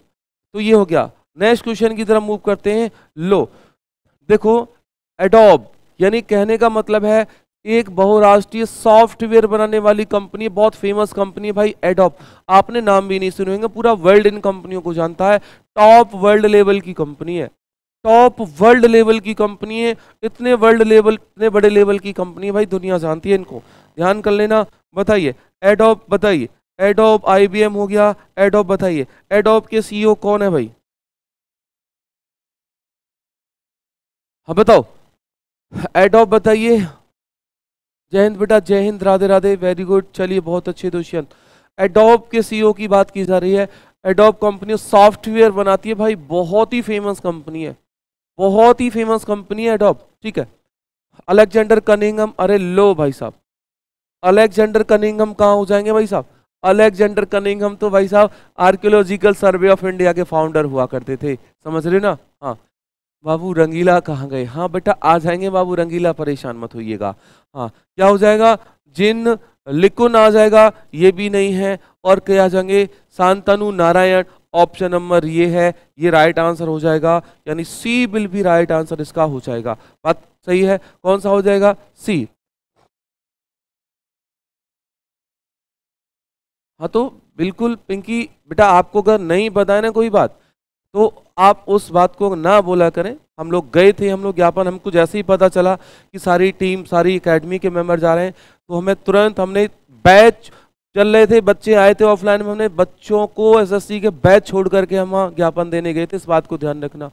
तो ये हो गया नेक्स्ट क्वेश्चन की तरफ मूव करते हैं लो देखो एडोब यानी कहने का मतलब है एक बहुराष्ट्रीय सॉफ्टवेयर बनाने वाली कंपनी बहुत फेमस कंपनी है भाई एडोब आपने नाम भी नहीं सुने होंगे पूरा वर्ल्ड इन कंपनियों को जानता है टॉप वर्ल्ड लेवल की कंपनी है टॉप वर्ल्ड लेवल की कंपनी है इतने वर्ल्ड लेवल इतने बड़े लेवल की कंपनी है भाई दुनिया जानती है इनको ध्यान कर लेना बताइए एडोब बताइए एडोब आई हो गया एडोप बताइए एडोब के सीईओ कौन है भाई हाँ बताओ ऑफ बताइए जय हिंद बेटा जय हिंद राधे राधे वेरी गुड चलिए बहुत अच्छे दोषियन एडोब के सीईओ e की बात की जा रही है एडोब कंपनी सॉफ्टवेयर बनाती है भाई बहुत ही फेमस कंपनी है बहुत ही फेमस कंपनी है एडोब ठीक है अलेक्जेंडर कनिंगम अरे लो भाई साहब अलेक्जेंडर कनिंगम कहाँ हो जाएंगे भाई साहब अलेक्जेंडर कनिंगम तो भाई साहब आर्कियोलॉजिकल सर्वे ऑफ इंडिया के फाउंडर हुआ करते थे समझ रहे ना हाँ बाबू रंगीला कहाँ गए हाँ बेटा आ जाएंगे बाबू रंगीला परेशान मत होइएगा हाँ क्या हो जाएगा जिन लिकुन आ जाएगा ये भी नहीं है और क्या आ जाएंगे शांतनु नारायण ऑप्शन नंबर ये है ये राइट आंसर हो जाएगा यानी C will be right answer इसका हो जाएगा बात सही है कौन सा हो जाएगा सी हाँ तो बिल्कुल पिंकी बेटा आपको अगर नहीं बताए ना कोई बात तो आप उस बात को ना बोला करें हम लोग गए थे हम लोग ज्ञापन हमको जैसे ही पता चला कि सारी टीम सारी एकेडमी के मेंबर जा रहे हैं तो हमें तुरंत हमने बैच चल रहे थे बच्चे आए थे ऑफलाइन में हमने बच्चों को एसएससी के बैच छोड़ करके हम वहाँ ज्ञापन देने गए थे इस बात को ध्यान रखना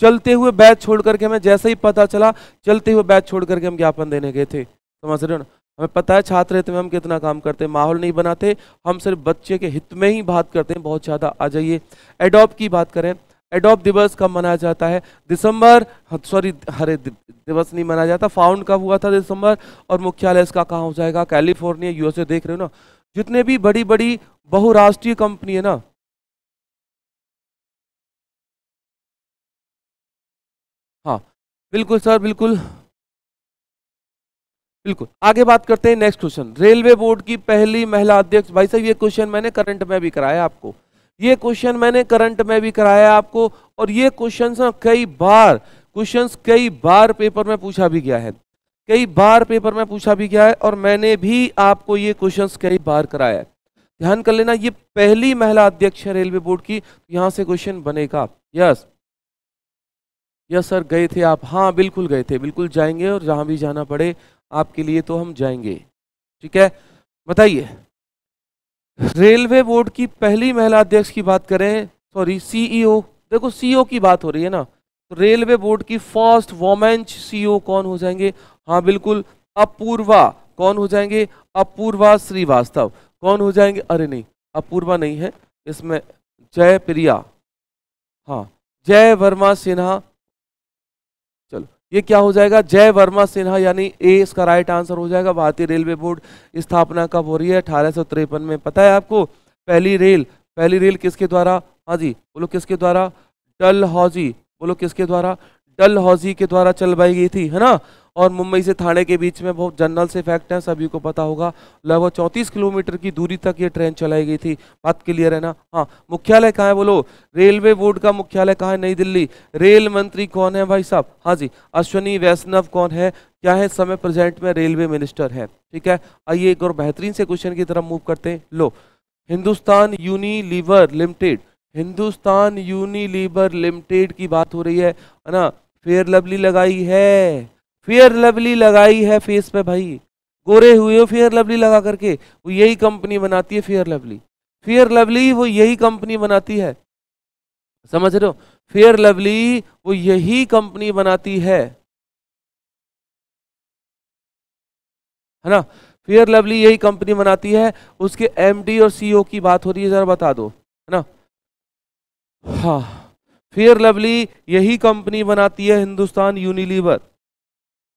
चलते हुए बैच छोड़ करके हमें जैसे ही पता चला चलते हुए बैच छोड़ करके हम ज्ञापन देने गए थे समझ रहे हो ना हमें पता है छात्र हित में हम कितना काम करते हैं माहौल नहीं बनाते हम सिर्फ बच्चे के हित में ही बात करते हैं बहुत ज़्यादा आ जाइए एडॉप्ट की बात करें एडोप दिवस कब मनाया जाता है दिसंबर सॉरी हरे दिवस नहीं मनाया जाता फाउंड कब हुआ था दिसंबर और मुख्यालय इसका कहाँ हो जाएगा कैलिफोर्निया यूएसए देख रहे हो ना जितने भी बड़ी बड़ी बहुराष्ट्रीय कंपनी है ना हाँ बिल्कुल सर बिल्कुल बिल्कुल आगे बात करते हैं नेक्स्ट क्वेश्चन रेलवे बोर्ड की पहली महिला अध्यक्ष भाई साहब ये क्वेश्चन मैंने करंट में भी कराया आपको ये क्वेश्चन मैंने करंट में भी कराया आपको और ये क्वेश्चन कई बार क्वेश्चन कई बार पेपर में पूछा भी गया है कई बार पेपर में पूछा भी गया है और मैंने भी आपको ये क्वेश्चन कई बार कराया है ध्यान कर लेना ये पहली महिला अध्यक्ष है रेलवे बोर्ड की तो यहां से क्वेश्चन बनेगा यस यस सर गए थे आप हाँ बिल्कुल गए थे बिल्कुल जाएंगे और जहां भी जाना पड़े आपके लिए तो हम जाएंगे ठीक है बताइए रेलवे बोर्ड की पहली महिला अध्यक्ष की बात करें सॉरी सीईओ e देखो सीईओ e की बात हो रही है ना तो रेलवे बोर्ड की फर्स्ट वोमेन सीईओ कौन हो जाएंगे हाँ बिल्कुल अपूर्वा कौन हो जाएंगे अपूर्वा श्रीवास्तव कौन हो जाएंगे अरे नहीं अपूर्वा नहीं है इसमें जय प्रिया हाँ जय वर्मा सिन्हा ये क्या हो जाएगा जय वर्मा सिन्हा यानी ए इसका राइट आंसर हो जाएगा भारतीय रेलवे बोर्ड स्थापना कब हो रही है अठारह में पता है आपको पहली रेल पहली रेल किसके द्वारा हाँ जी बोलो किसके द्वारा डल हौजी बोलो किसके द्वारा डल हौजी के द्वारा चलवाई गई थी है ना और मुंबई से थाने के बीच में बहुत जनरल से फैक्ट है सभी को पता होगा लगभग चौंतीस किलोमीटर की दूरी तक ये ट्रेन चलाई गई थी बात क्लियर है ना हाँ मुख्यालय कहाँ है बोलो रेलवे बोर्ड का मुख्यालय कहाँ है नई दिल्ली रेल मंत्री कौन है भाई साहब हाँ जी अश्विनी वैष्णव कौन है क्या है समय प्रेजेंट में रेलवे मिनिस्टर है ठीक है आइए एक और बेहतरीन से क्वेश्चन की तरफ मूव करते हैं लो Hindustan Unilever Limited Hindustan Unilever Limited की बात हो रही है ना फेयर लवली लगाई है फेयर लवली लगाई है फेस पे भाई गोरे हुए हो फेयर लवली लगा करके वो यही कंपनी बनाती है फेयर लवली फेयर लवली वो यही कंपनी बनाती है समझ रहे हो फेयर लवली वो यही कंपनी बनाती है है ना फेयर लवली यही कंपनी बनाती है उसके एमडी और सीईओ की बात हो रही है जरा बता दो है ना हाँ फेयर लवली यही कंपनी बनाती है Hindustan Unilever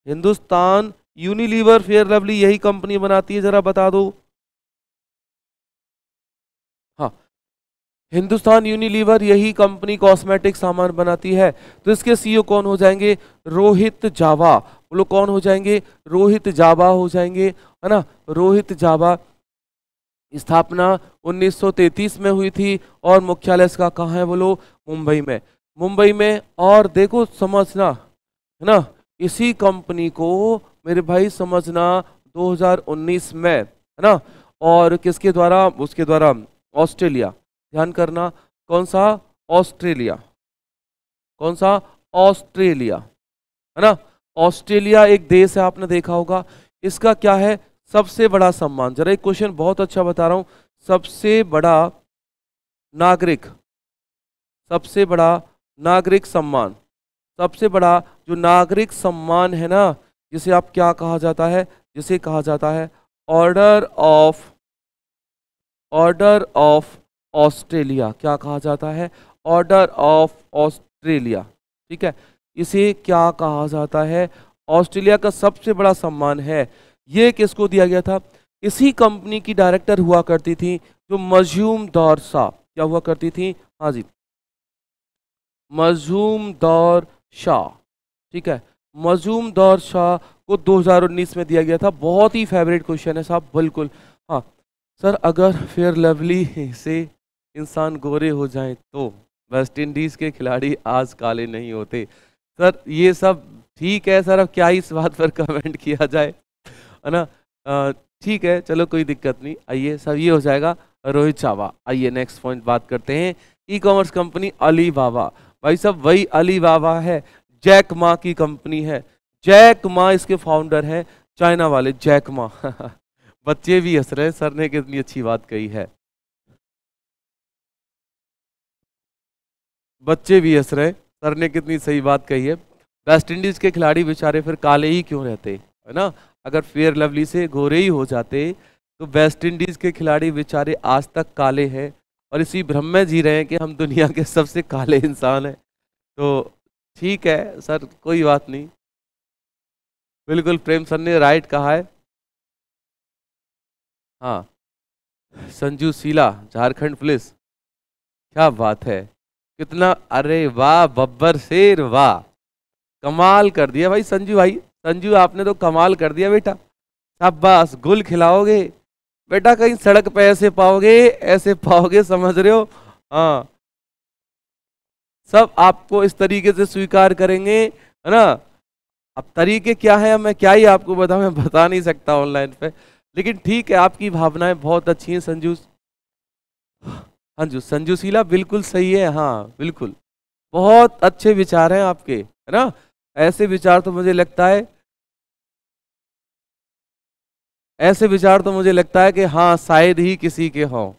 Hindustan Unilever Fair Lovely यही कंपनी बनाती है जरा बता दो हाँ हिंदुस्तान यूनिलीवर यही कंपनी कॉस्मेटिक सामान बनाती है तो इसके सीईओ e कौन हो जाएंगे रोहित जावा बोलो कौन हो जाएंगे रोहित जावा हो जाएंगे है ना रोहित जावा स्थापना 1933 में हुई थी और मुख्यालय इसका कहाँ है बोलो मुंबई में मुंबई में और देखो समझना है ना इसी कंपनी को मेरे भाई समझना 2019 में है ना और किसके द्वारा उसके द्वारा ऑस्ट्रेलिया ध्यान करना कौन सा ऑस्ट्रेलिया कौन सा ऑस्ट्रेलिया है ना ऑस्ट्रेलिया एक देश है आपने देखा होगा इसका क्या है सबसे बड़ा सम्मान जरा एक क्वेश्चन बहुत अच्छा बता रहा हूं सबसे बड़ा नागरिक सबसे बड़ा नागरिक सम्मान सबसे बड़ा जो नागरिक सम्मान है ना जिसे आप क्या कहा जाता है जिसे कहा जाता है order of order of Australia क्या कहा जाता है ऑर्डर ऑफ ऑस्ट्रेलिया ठीक है इसे क्या कहा जाता है ऑस्ट्रेलिया का सबसे बड़ा सम्मान है ये किसको दिया गया था इसी कंपनी की डायरेक्टर हुआ करती थी जो मजूम दौर साहब क्या हुआ करती थी हाँ जी मजूम दौर शाह ठीक है मजूमदार शाह को 2019 में दिया गया था बहुत ही फेवरेट क्वेश्चन है साहब बिल्कुल हाँ सर अगर फेयर लवली से इंसान गोरे हो जाए तो वेस्ट इंडीज़ के खिलाड़ी आज काले नहीं होते सर ये सब ठीक है सर अब क्या इस बात पर कमेंट किया जाए है ना ठीक है चलो कोई दिक्कत नहीं आइए सब ये हो जाएगा रोहित चावा आइए नेक्स्ट पॉइंट बात करते हैं e commerce company Alibaba भाई साहब वही अली बाबा है जैक माँ की कंपनी है जैक माँ इसके फाउंडर हैं चाइना वाले जैक माँ बच्चे भी हंस रहे हैं सर ने कितनी अच्छी बात कही है बच्चे भी हंस रहे हैं सर ने कितनी सही बात कही है वेस्ट इंडीज के खिलाड़ी बेचारे फिर काले ही क्यों रहते है ना अगर फेयर लवली से गोरे ही हो जाते तो वेस्ट इंडीज के खिलाड़ी बेचारे आज तक काले हैं और इसी भ्रम में जी रहे हैं कि हम दुनिया के सबसे काले इंसान हैं तो ठीक है सर कोई बात नहीं बिल्कुल प्रेम सर ने राइट कहा है हाँ संजू सीला झारखंड पुलिस क्या बात है कितना अरे वाह बब्बर शेर वाह कमाल कर दिया भाई संजू भाई संजू आपने तो कमाल कर दिया बेटा शाबाश गुल खिलाओगे बेटा कहीं सड़क पे ऐसे पाओगे ऐसे पाओगे समझ रहे हो हाँ सब आपको इस तरीके से स्वीकार करेंगे है ना अब तरीके क्या है मैं क्या ही आपको बता मैं बता नहीं सकता ऑनलाइन पे लेकिन ठीक है आपकी भावनाएं बहुत अच्छी हैं संजू हाँ संजू शीला बिल्कुल सही है हाँ बिल्कुल बहुत अच्छे विचार हैं आपके है ना ऐसे विचार तो मुझे लगता है ऐसे विचार तो मुझे लगता है कि हाँ शायद ही किसी के हों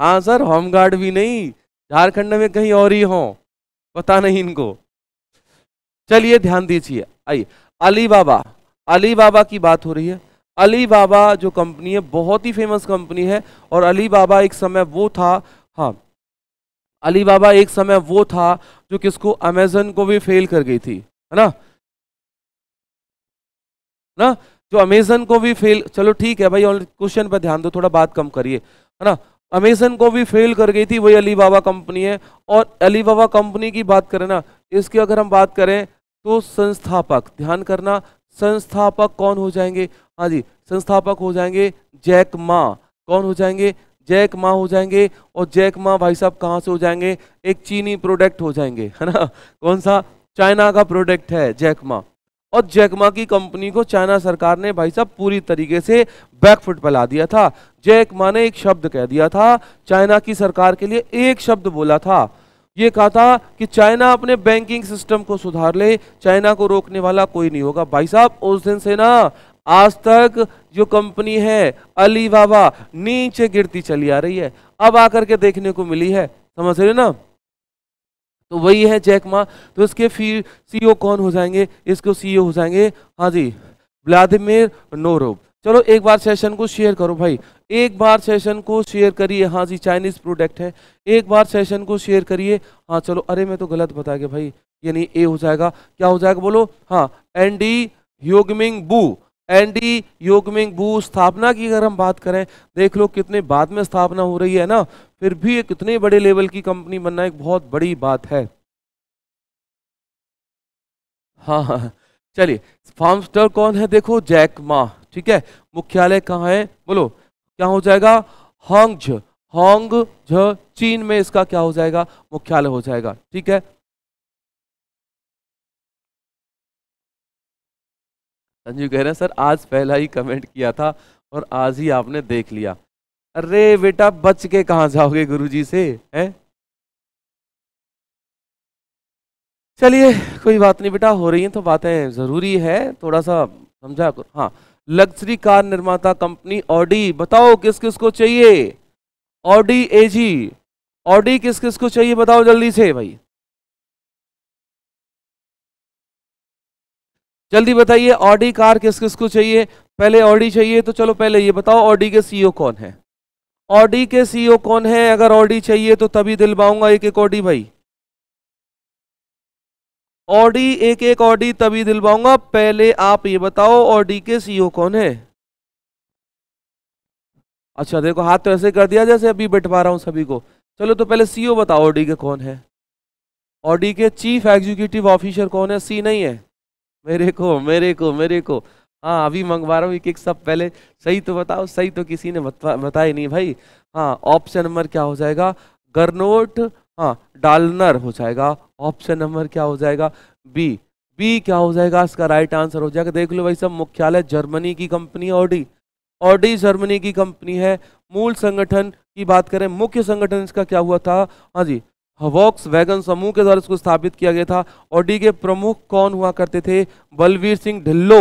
हाँ सर होमगार्ड भी नहीं झारखंड में कहीं और ही हों पता नहीं इनको चलिए ध्यान दीजिए आइए अली बाबा अली बाबा की बात हो रही है अली बाबा जो कंपनी है बहुत ही फेमस कंपनी है और अली बाबा एक समय वो था हाँ अली बाबा एक समय वो था जो किसको अमेजन को भी फेल कर गई थी है ना ना जो अमेजन को भी फेल चलो ठीक है भाई क्वेश्चन पर ध्यान दो थोड़ा बात कम करिए है ना अमेजन को भी फेल कर गई थी वही अलीबाबा कंपनी है और अलीबाबा कंपनी की बात करें ना इसकी अगर हम बात करें तो संस्थापक ध्यान करना संस्थापक कौन हो जाएंगे हाँ जी संस्थापक हो जाएंगे जैक माँ कौन हो जाएंगे जैक माँ हो जाएंगे और जैक माँ भाई साहब कहाँ से हो जाएंगे एक चीनी प्रोडक्ट हो जाएंगे है ना कौन सा चाइना का प्रोडक्ट है जैकमा और जैकमा की कंपनी को चाइना सरकार ने भाई साहब पूरी तरीके से बैकफुट पला दिया था जैकमा ने एक शब्द कह दिया था चाइना की सरकार के लिए एक शब्द बोला था ये कहा था कि चाइना अपने बैंकिंग सिस्टम को सुधार ले चाइना को रोकने वाला कोई नहीं होगा भाई साहब उस दिन से ना आज तक जो कंपनी है अली नीचे गिरती चली आ रही है अब आकर के देखने को मिली है समझ रहे ना तो वही है जैक मा तो इसके फिर सी कौन हो जाएंगे इसको सी हो जाएंगे हाँ जी व्लादिमिर नोरोव चलो एक बार सेशन को शेयर करो भाई एक बार सेशन को शेयर करिए हाँ जी चाइनीज प्रोडक्ट है एक बार सेशन को शेयर करिए हाँ चलो अरे मैं तो गलत बता गया भाई यानी ए हो जाएगा क्या हो जाएगा बोलो हाँ एंडी ह्योगमिंग योगमिंग बू एनडी योगमिंग भू स्थापना की अगर हम बात करें देख लो कितने बाद में स्थापना हो रही है ना फिर भी एक कितने बड़े लेवल की कंपनी बनना एक बहुत बड़ी बात है हाँ, हाँ हाँ चलिए फार्मस्टर कौन है देखो जैक मा ठीक है मुख्यालय कहाँ है बोलो क्या हो जाएगा झ हांग झ चीन में इसका क्या हो जाएगा मुख्यालय हो जाएगा ठीक है संजीव हाँ कह रहे हैं सर आज पहला ही कमेंट किया था और आज ही आपने देख लिया अरे बेटा बच के कहाँ जाओगे गुरुजी से हैं चलिए कोई बात नहीं बेटा हो रही है तो बातें ज़रूरी है थोड़ा सा समझा करो हाँ लग्जरी कार निर्माता कंपनी ऑडी बताओ किस किस को चाहिए ऑडी एजी ऑडी किस किस को चाहिए बताओ जल्दी से भाई जल्दी बताइए ऑडी कार किस किस को चाहिए पहले ऑडी चाहिए तो चलो पहले ये बताओ ऑडी के सीईओ e कौन है ऑडी के सीईओ e कौन है अगर ऑडी चाहिए तो तभी दिलवाऊंगा एक एक ऑडी भाई ऑडी एक एक ऑडी तभी दिलवाऊंगा पहले आप ये बताओ ऑडी के सीईओ e कौन है अच्छा देखो हाथ तो ऐसे कर दिया जैसे अभी बैठवा रहा हूं सभी को चलो तो पहले सीईओ बताओ ऑडी के कौन है ऑडी के चीफ एग्जीक्यूटिव ऑफिसर कौन है सी नहीं है मेरे को मेरे को मेरे को हाँ अभी मंगवा रहा हूँ एक एक सब पहले सही तो बताओ सही तो किसी ने बता, बताया नहीं भाई हाँ ऑप्शन नंबर क्या हो जाएगा गर्नोट हाँ डालनर हो जाएगा ऑप्शन नंबर क्या हो जाएगा बी बी क्या हो जाएगा इसका राइट आंसर हो जाएगा देख लो भाई सब मुख्यालय जर्मनी की कंपनी ऑडी ऑडी जर्मनी की कंपनी है मूल संगठन की बात करें मुख्य संगठन इसका क्या हुआ था हाँ जी वॉक्स वैगन समूह के द्वारा इसको स्थापित किया गया था ऑडी के प्रमुख कौन हुआ करते थे बलवीर सिंह ढिल्लो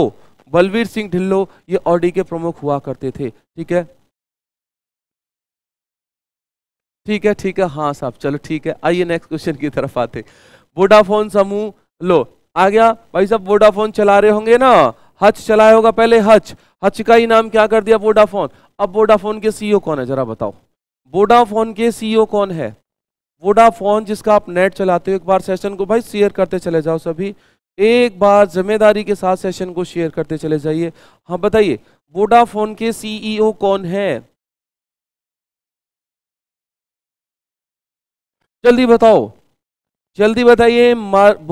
बलवीर सिंह ढिल्लो ये ऑडी के प्रमुख हुआ करते थे ठीक है ठीक है ठीक है हाँ साहब चलो ठीक है आइए नेक्स्ट क्वेश्चन की तरफ आते वोडाफोन समूह लो आ गया भाई साहब वोडाफोन चला रहे होंगे ना हच चलाया होगा पहले हच हच का ही नाम क्या कर दिया वोडाफोन अब वोडाफोन के सीईओ e कौन है जरा बताओ वोडाफोन के सीईओ e कौन है वोडाफोन जिसका आप नेट चलाते हो एक बार सेशन को भाई शेयर करते चले जाओ सभी एक बार जिम्मेदारी के साथ सेशन को शेयर करते चले जाइए हाँ बताइए वोडाफोन के सीईओ e कौन है जल्दी बताओ जल्दी बताइए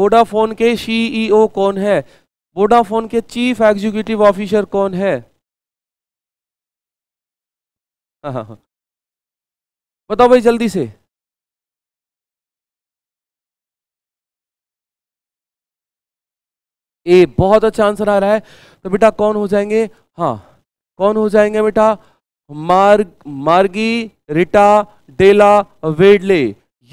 वोडाफोन के सीईओ e कौन है वोडाफोन के चीफ एग्जीक्यूटिव ऑफिसर कौन है हाँ, हाँ हाँ बताओ भाई जल्दी से ए बहुत अच्छा आंसर आ रहा है तो बेटा कौन हो जाएंगे हाँ कौन हो जाएंगे बेटा मार्ग मार्गी रिटा डेला वेडले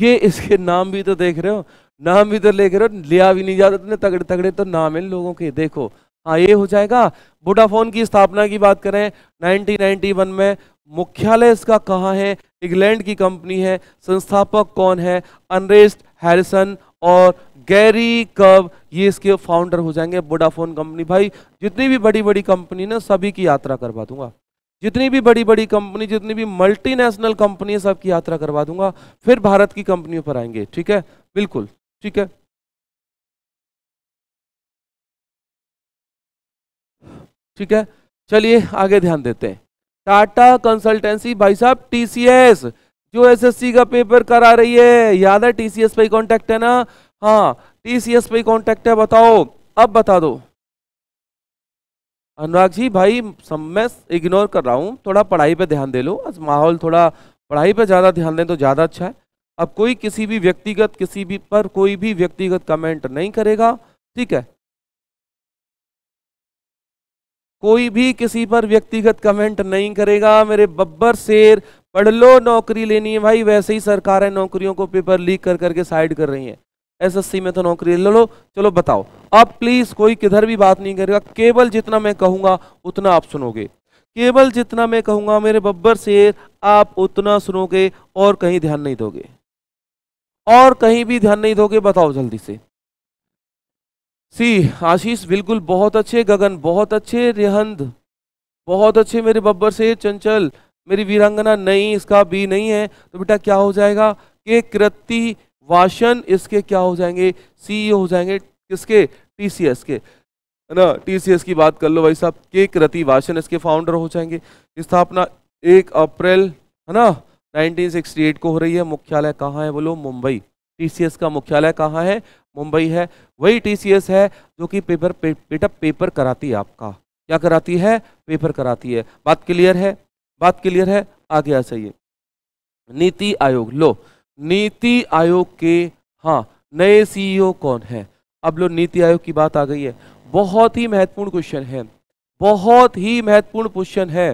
ये इसके नाम भी तो देख रहे हो नाम भी तो लेख रहे हो लिया भी नहीं जाता इतने तगड़े तगड़े तो नाम है लोगों के देखो हाँ ये हो जाएगा वोडाफोन की स्थापना की बात करें नाइनटीन में मुख्यालय इसका कहाँ है इंग्लैंड की कंपनी है संस्थापक कौन है अनरेस्ट हैरिसन और गैरी कब ये इसके फाउंडर हो जाएंगे वोडाफोन कंपनी भाई जितनी भी बड़ी बड़ी कंपनी ना सभी की यात्रा करवा दूंगा जितनी भी बड़ी बड़ी कंपनी जितनी भी मल्टीनेशनल कंपनी है सबकी यात्रा करवा दूंगा फिर भारत की कंपनियों पर आएंगे ठीक है बिल्कुल ठीक है ठीक है चलिए आगे ध्यान देते हैं टाटा कंसल्टेंसी भाई साहब टीसीएस जो एसएससी का पेपर करा रही है याद है टीसीएस पे कॉन्टेक्ट है ना हाँ टी सी एस पे कॉन्टेक्ट है बताओ अब बता दो अनुराग जी भाई मैं इग्नोर कर रहा हूँ थोड़ा पढ़ाई पे ध्यान दे लो माहौल थोड़ा पढ़ाई पे ज़्यादा ध्यान दें तो ज़्यादा अच्छा है अब कोई किसी भी व्यक्तिगत किसी भी पर कोई भी व्यक्तिगत कमेंट नहीं करेगा ठीक है कोई भी किसी पर व्यक्तिगत कमेंट नहीं करेगा मेरे बब्बर शेर पढ़ लो नौकरी लेनी है भाई वैसे ही सरकारें नौकरियों को पेपर लीक कर करके साइड कर रही हैं एसएससी में तो नौकरी ले लो चलो बताओ अब प्लीज कोई किधर भी बात नहीं करेगा केवल जितना मैं कहूंगा उतना आप सुनोगे केवल जितना मैं कहूंगा मेरे बब्बर शेर आप उतना सुनोगे और कहीं ध्यान नहीं दोगे और कहीं भी ध्यान नहीं दोगे बताओ जल्दी से सी आशीष बिल्कुल बहुत अच्छे गगन बहुत अच्छे रेहंद बहुत अच्छे मेरे बब्बर शेर चंचल मेरी वीरांगना नहीं इसका बी नहीं है तो बेटा क्या हो जाएगा कि कृति वाशन इसके क्या हो जाएंगे सीईओ e हो जाएंगे किसके टीसीएस के है ना टीसीएस की बात कर लो भाई साहब के कृति वाशन इसके फाउंडर हो जाएंगे स्थापना एक अप्रैल है ना 1968 को हो रही है मुख्यालय कहाँ है बोलो मुंबई टीसीएस का मुख्यालय कहाँ है मुंबई है वही टीसीएस है जो कि पेपर पे, बेटा पेपर कराती है आपका क्या कराती है पेपर कराती है बात क्लियर है बात क्लियर है आगे आ सही नीति आयोग लो नीति आयोग के हाँ नए सीईओ e कौन है अब लोग नीति आयोग की बात आ गई है बहुत ही महत्वपूर्ण क्वेश्चन है बहुत ही महत्वपूर्ण क्वेश्चन है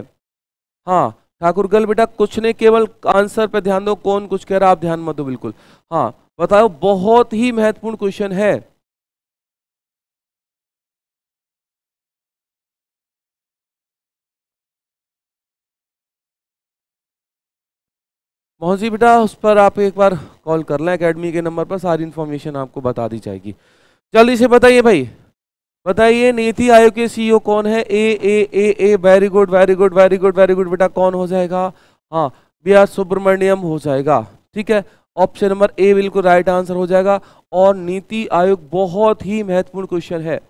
हाँ ठाकुर गल बेटा कुछ ने केवल आंसर पे ध्यान दो कौन कुछ कह रहा आप ध्यान मत दो बिल्कुल हाँ बताओ बहुत ही महत्वपूर्ण क्वेश्चन है मोहन जी बेटा उस पर आप एक बार कॉल कर लें अकेडमी के नंबर पर सारी इन्फॉर्मेशन आपको बता दी जाएगी जल्दी से बताइए भाई बताइए नीति आयोग के सीईओ e कौन है A A A A very good very good very good very good बेटा कौन हो जाएगा हाँ बी आर सुब्रमण्यम हो जाएगा ठीक है ऑप्शन नंबर ए बिल्कुल राइट आंसर हो जाएगा और नीति आयोग बहुत ही महत्वपूर्ण क्वेश्चन है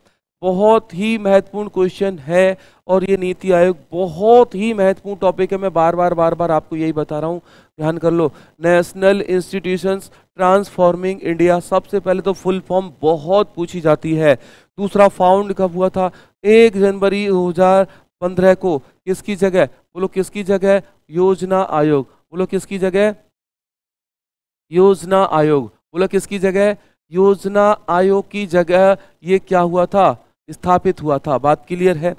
बहुत ही महत्वपूर्ण क्वेश्चन है और ये नीति आयोग बहुत ही महत्वपूर्ण टॉपिक है मैं बार बार बार बार आपको यही बता रहा हूँ ध्यान कर लो नेशनल इंस्टीट्यूशंस ट्रांसफॉर्मिंग इंडिया सबसे पहले तो फुल फॉर्म बहुत पूछी जाती है दूसरा फाउंड कब हुआ था एक जनवरी दो को किसकी जगह बोलो किसकी जगह योजना आयोग बोलो किसकी जगह योजना आयोग बोलो किसकी जगह योजना आयोग की जगह ये क्या हुआ था स्थापित हुआ था बात क्लियर है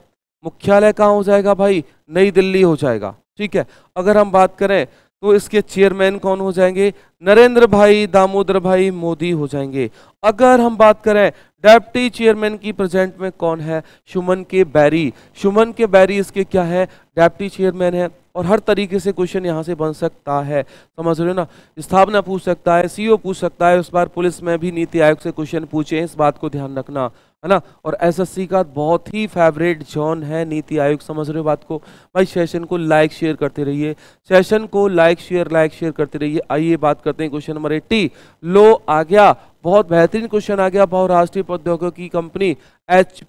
मुख्यालय कहाँ हो जाएगा भाई नई दिल्ली हो जाएगा ठीक है अगर हम बात करें तो इसके चेयरमैन कौन हो जाएंगे नरेंद्र भाई दामोदर भाई मोदी हो जाएंगे अगर हम बात करें डेप्टी चेयरमैन की प्रेजेंट में कौन है शुमन के बैरी शुमन के बैरी इसके क्या है डेप्टी चेयरमैन है और हर तरीके से क्वेश्चन यहाँ से बन सकता है समझ रहे हो ना स्थापना पूछ सकता है सीईओ e पूछ सकता है उस बार पुलिस में भी नीति आयोग से क्वेश्चन पूछे इस बात को ध्यान रखना है ना और एसएससी का बहुत ही फेवरेट जोन है नीति आयोग समझ रहे हो बात को भाई सेशन को लाइक शेयर करते रहिए सेशन को लाइक शेयर लाइक शेयर करते रहिए आइए बात करते हैं क्वेश्चन नंबर एट्टी लो आ गया बहुत बेहतरीन क्वेश्चन आ गया बहुराष्ट्रीय प्रौद्योगिकी कंपनी एच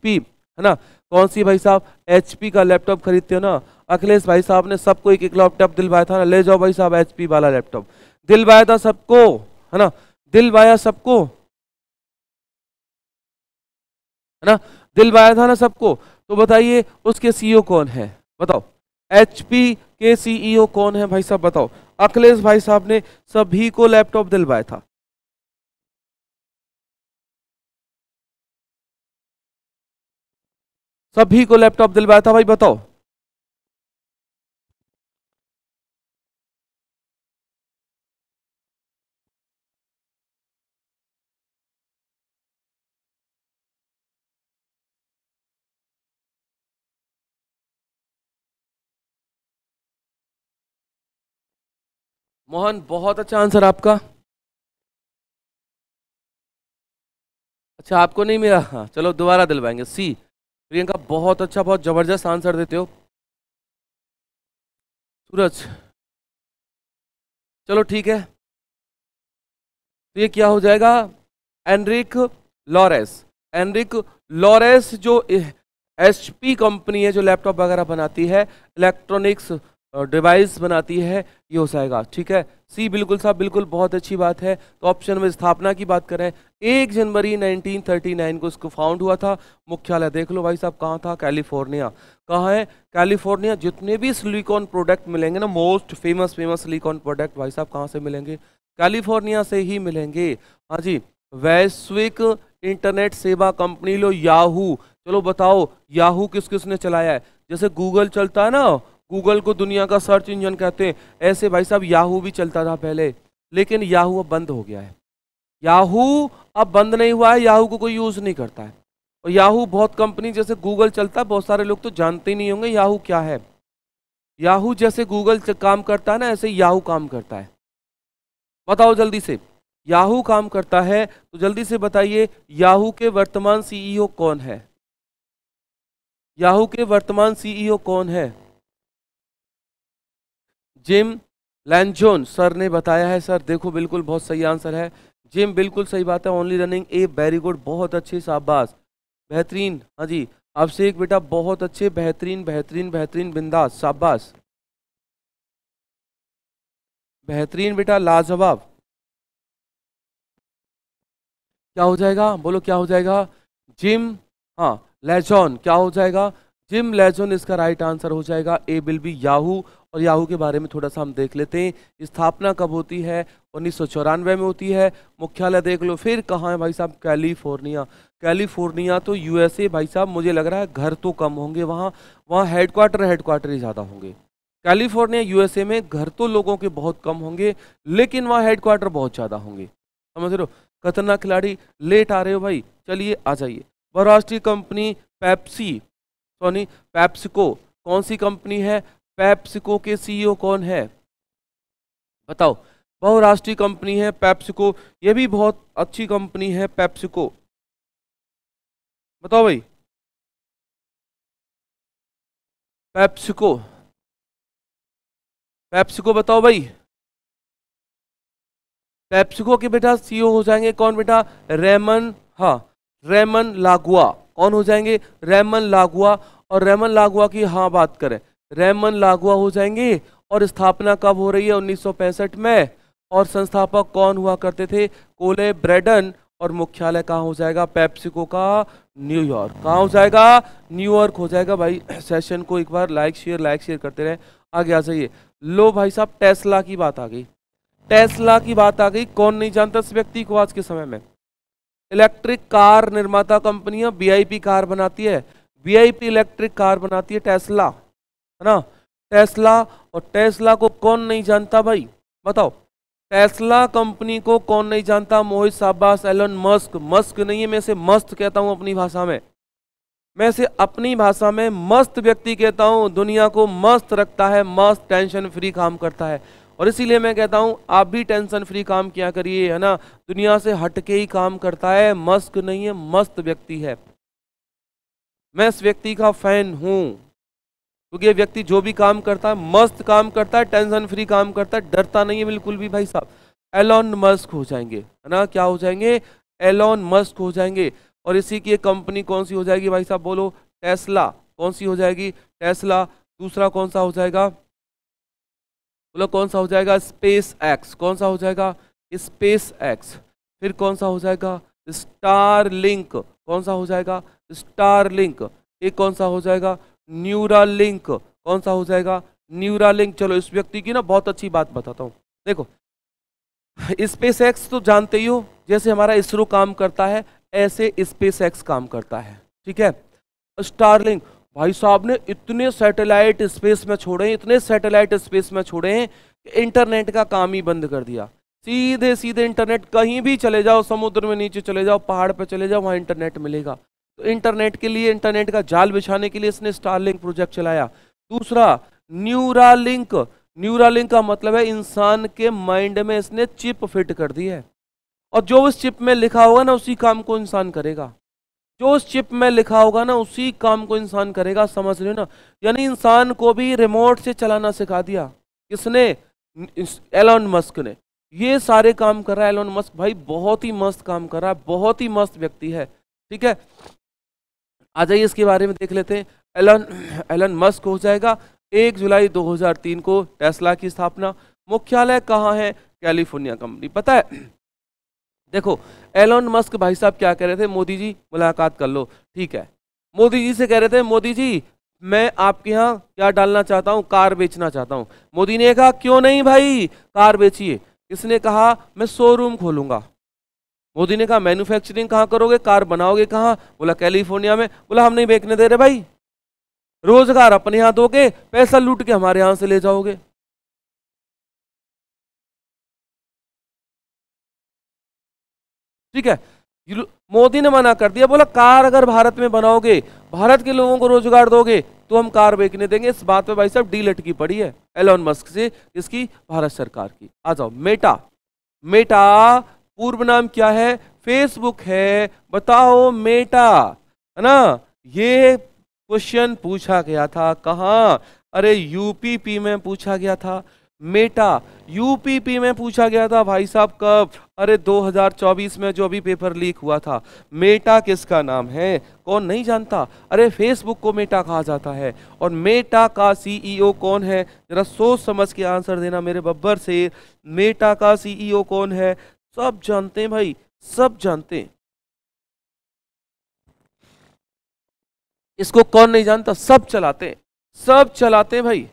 है ना कौन सी भाई साहब एच का लैपटॉप खरीदते हो ना अखिलेश भाई साहब ने सबको एक एक लैपटॉप दिलवाया था ना ले जाओ भाई साहब एच वाला लैपटॉप दिलवाया था सबको है ना दिलवाया सबको है ना दिलवाया था ना सबको तो बताइए उसके सीईओ e कौन है बताओ एचपी के सीईओ e कौन है भाई साहब बताओ अखिलेश भाई साहब ने सभी को लैपटॉप दिलवाया था सभी को लैपटॉप दिलवाया था भाई बताओ मोहन बहुत अच्छा आंसर आपका अच्छा आपको नहीं मिला हाँ चलो दोबारा दिलवाएंगे सी प्रियंका बहुत अच्छा बहुत ज़बरदस्त आंसर देते हो सूरज चलो ठीक है तो ये क्या हो जाएगा एनरिक लॉरेस एनरिक लॉरेस जो एचपी कंपनी है जो लैपटॉप वगैरह बनाती है इलेक्ट्रॉनिक्स डिवाइस बनाती है ये हो जाएगा ठीक है सी बिल्कुल साहब बिल्कुल बहुत अच्छी बात है तो ऑप्शन में स्थापना की बात करें एक जनवरी 1939 को इसको फाउंड हुआ था मुख्यालय देख लो भाई साहब कहाँ था कैलिफोर्निया कहाँ है कैलिफोर्निया जितने भी सिलिकॉन प्रोडक्ट मिलेंगे ना most famous famous silicon product भाई साहब कहाँ से मिलेंगे कैलिफोर्निया से ही मिलेंगे हाँ जी वैश्विक इंटरनेट सेवा कंपनी लो याहू चलो बताओ याहू किस किसने चलाया है जैसे गूगल चलता है ना गूगल को दुनिया का सर्च इंजन कहते हैं ऐसे भाई साहब याहू भी चलता था पहले लेकिन याहू अब बंद हो गया है याहू अब बंद नहीं हुआ है याहू को कोई यूज़ नहीं करता है और याहू बहुत कंपनी जैसे गूगल चलता है बहुत सारे लोग तो जानते ही नहीं होंगे याहू क्या है याहू जैसे गूगल काम करता है ना ऐसे याहू काम करता है बताओ जल्दी से याहू काम करता है तो जल्दी से बताइए याहू के वर्तमान सीईओ e कौन है याहू के वर्तमान सीईओ e कौन है जिम लैंजोन सर ने बताया है सर देखो बिल्कुल बहुत सही आंसर है जिम बिल्कुल सही बात है only running A very good बहुत अच्छे शाहबाज बेहतरीन हाँ जी एक बेटा बहुत अच्छे बेहतरीन बेहतरीन बेहतरीन बिंदास शाहबाज बेहतरीन बेटा लाजवाब क्या हो जाएगा बोलो क्या हो जाएगा जिम हाँ लेजोन क्या हो जाएगा जिम लेजोन इसका राइट आंसर हो जाएगा ए बिल बी याहू और याहू के बारे में थोड़ा सा हम देख लेते हैं स्थापना कब होती है उन्नीस में होती है मुख्यालय देख लो फिर कहाँ है भाई साहब कैलिफोर्निया कैलिफोर्निया तो यूएसए भाई साहब मुझे लग रहा है घर तो कम होंगे वहाँ वहाँ हेडक्वार्टर हेडक्वार्टर ही ज़्यादा होंगे कैलिफोर्निया यूएसए में घर तो लोगों के बहुत कम होंगे लेकिन वहाँ हेडक्वार्टर बहुत ज़्यादा होंगे समझ रहे हो खतरनाक खिलाड़ी लेट आ रहे हो भाई चलिए आ जाइए बहुराष्ट्रीय कंपनी पैप्सी सॉनी पैप्सिको कौन सी कंपनी है पैप्सिको के सीईओ e कौन है बताओ बहुराष्ट्रीय कंपनी है पैप्सिको ये भी बहुत अच्छी कंपनी है पैप्सिको बताओ भाई पैप्सिको पैप्सिको बताओ भाई पैप्सिको के बेटा सीईओ e हो जाएंगे कौन बेटा रेमन हा रेमन लागुआ कौन हो जाएंगे रेमन लागुआ और रेमन लागुआ की हाँ बात करें रहमन लागुआ हो जाएंगे और स्थापना कब हो रही है उन्नीस में और संस्थापक कौन हुआ करते थे कोले ब्रेडन और मुख्यालय कहाँ हो जाएगा पेप्सिको का न्यूयॉर्क कहाँ हो जाएगा न्यूयॉर्क हो जाएगा भाई सेशन को एक बार लाइक शेयर लाइक शेयर करते रहे आगे आ जाइए लो भाई साहब टेस्ला की बात आ गई टेस्ला की बात आ गई कौन नहीं जानता इस व्यक्ति को आज के समय में इलेक्ट्रिक कार निर्माता कंपनियां बी कार बनाती है बी इलेक्ट्रिक कार बनाती है टेस्ला है ना टेस्ला और टेस्ला को कौन नहीं जानता भाई बताओ टेस्ला कंपनी को कौन नहीं जानता मोहित शाबाश एलन मस्क मस्क नहीं है मैं इसे मस्त कहता हूँ अपनी भाषा में मैं इसे अपनी भाषा में मस्त व्यक्ति कहता हूँ दुनिया को मस्त रखता है मस्त टेंशन फ्री काम करता है और इसीलिए मैं कहता हूँ आप भी टेंशन फ्री काम किया करिए है ना दुनिया से हटके ही काम करता है मस्क नहीं है मस्त व्यक्ति है मैं इस व्यक्ति का फैन हूँ क्योंकि ये व्यक्ति जो भी काम करता है मस्त काम करता है टेंशन फ्री काम करता है डरता नहीं है बिल्कुल भी भाई साहब एलॉन मस्क हो जाएंगे है ना क्या हो जाएंगे एलॉन मस्क हो जाएंगे और इसी की एक कंपनी कौन सी हो जाएगी भाई साहब बोलो टेस्ला कौन सी हो जाएगी टेस्ला दूसरा कौन सा हो जाएगा बोलो कौन सा हो जाएगा स्पेस एक्स कौन सा हो जाएगा स्पेस एक्स फिर कौन सा हो जाएगा स्टार लिंक कौन सा हो जाएगा स्टार लिंक एक कौन सा हो जाएगा न्यूरालिंक कौन सा हो जाएगा न्यूरालिंक चलो इस व्यक्ति की ना बहुत अच्छी बात बताता हूँ देखो स्पेस एक्स तो जानते ही हो जैसे हमारा इसरो काम करता है ऐसे स्पेस एक्स काम करता है ठीक है स्टारलिंक भाई साहब ने इतने सैटेलाइट स्पेस में छोड़े हैं इतने सैटेलाइट स्पेस में छोड़े हैं कि इंटरनेट का काम ही बंद कर दिया सीधे सीधे इंटरनेट कहीं भी चले जाओ समुद्र में नीचे चले जाओ पहाड़ पर चले जाओ वहाँ इंटरनेट मिलेगा तो इंटरनेट के लिए इंटरनेट का जाल बिछाने के लिए इसने स्टारलिंक प्रोजेक्ट चलाया दूसरा न्यूरा लिंक न्यूरा लिंक का मतलब है इंसान के माइंड में इसने चिप फिट कर दी है और जो उस चिप में लिखा होगा ना उसी काम को इंसान करेगा जो उस चिप में लिखा होगा ना उसी काम को इंसान करेगा समझ रहे हो ना यानी इंसान को भी रिमोट से चलाना सिखा दिया किसने एलोन मस्क ने ये सारे काम कर रहा है एलोन मस्क भाई बहुत ही मस्त काम कर रहा है बहुत ही मस्त व्यक्ति है ठीक है आ जाइए इसके बारे में देख लेते हैं एलन एलन मस्क हो जाएगा एक जुलाई 2003 को टेस्ला की स्थापना मुख्यालय कहाँ है कैलिफोर्निया कंपनी पता है देखो एलोन मस्क भाई साहब क्या कह रहे थे मोदी जी मुलाकात कर लो ठीक है मोदी जी से कह रहे थे मोदी जी मैं आपके यहाँ क्या डालना चाहता हूँ कार बेचना चाहता हूँ मोदी ने कहा क्यों नहीं भाई कार बेचिए इसने कहा मैं शोरूम खोलूंगा मोदी ने कहा मैन्युफैक्चरिंग कहाँ करोगे कार बनाओगे कहाँ बोला कैलिफोर्निया में बोला हम नहीं बेचने दे रहे भाई रोजगार अपने यहां दोगे पैसा लूट के हमारे यहां से ले जाओगे ठीक है मोदी ने मना कर दिया बोला कार अगर भारत में बनाओगे भारत के लोगों को रोजगार दोगे तो हम कार बेचने देंगे इस बात पे भाई साहब डील अटकी पड़ी है एलोन मस्क से इसकी भारत सरकार की आ जाओ मेटा मेटा पूर्व नाम क्या है फेसबुक है बताओ मेटा है ना ये क्वेश्चन पूछा गया था कहाँ अरे यूपीपी में पूछा गया था मेटा यूपीपी में पूछा गया था भाई साहब कब अरे 2024 में जो अभी पेपर लीक हुआ था मेटा किसका नाम है कौन नहीं जानता अरे फेसबुक को मेटा कहा जाता है और मेटा का सीईओ e कौन है जरा सोच समझ के आंसर देना मेरे बब्बर से मेटा का सीईओ e कौन है सब जानते हैं भाई सब जानते हैं इसको कौन नहीं जानता सब चलाते हैं सब चलाते हैं भाई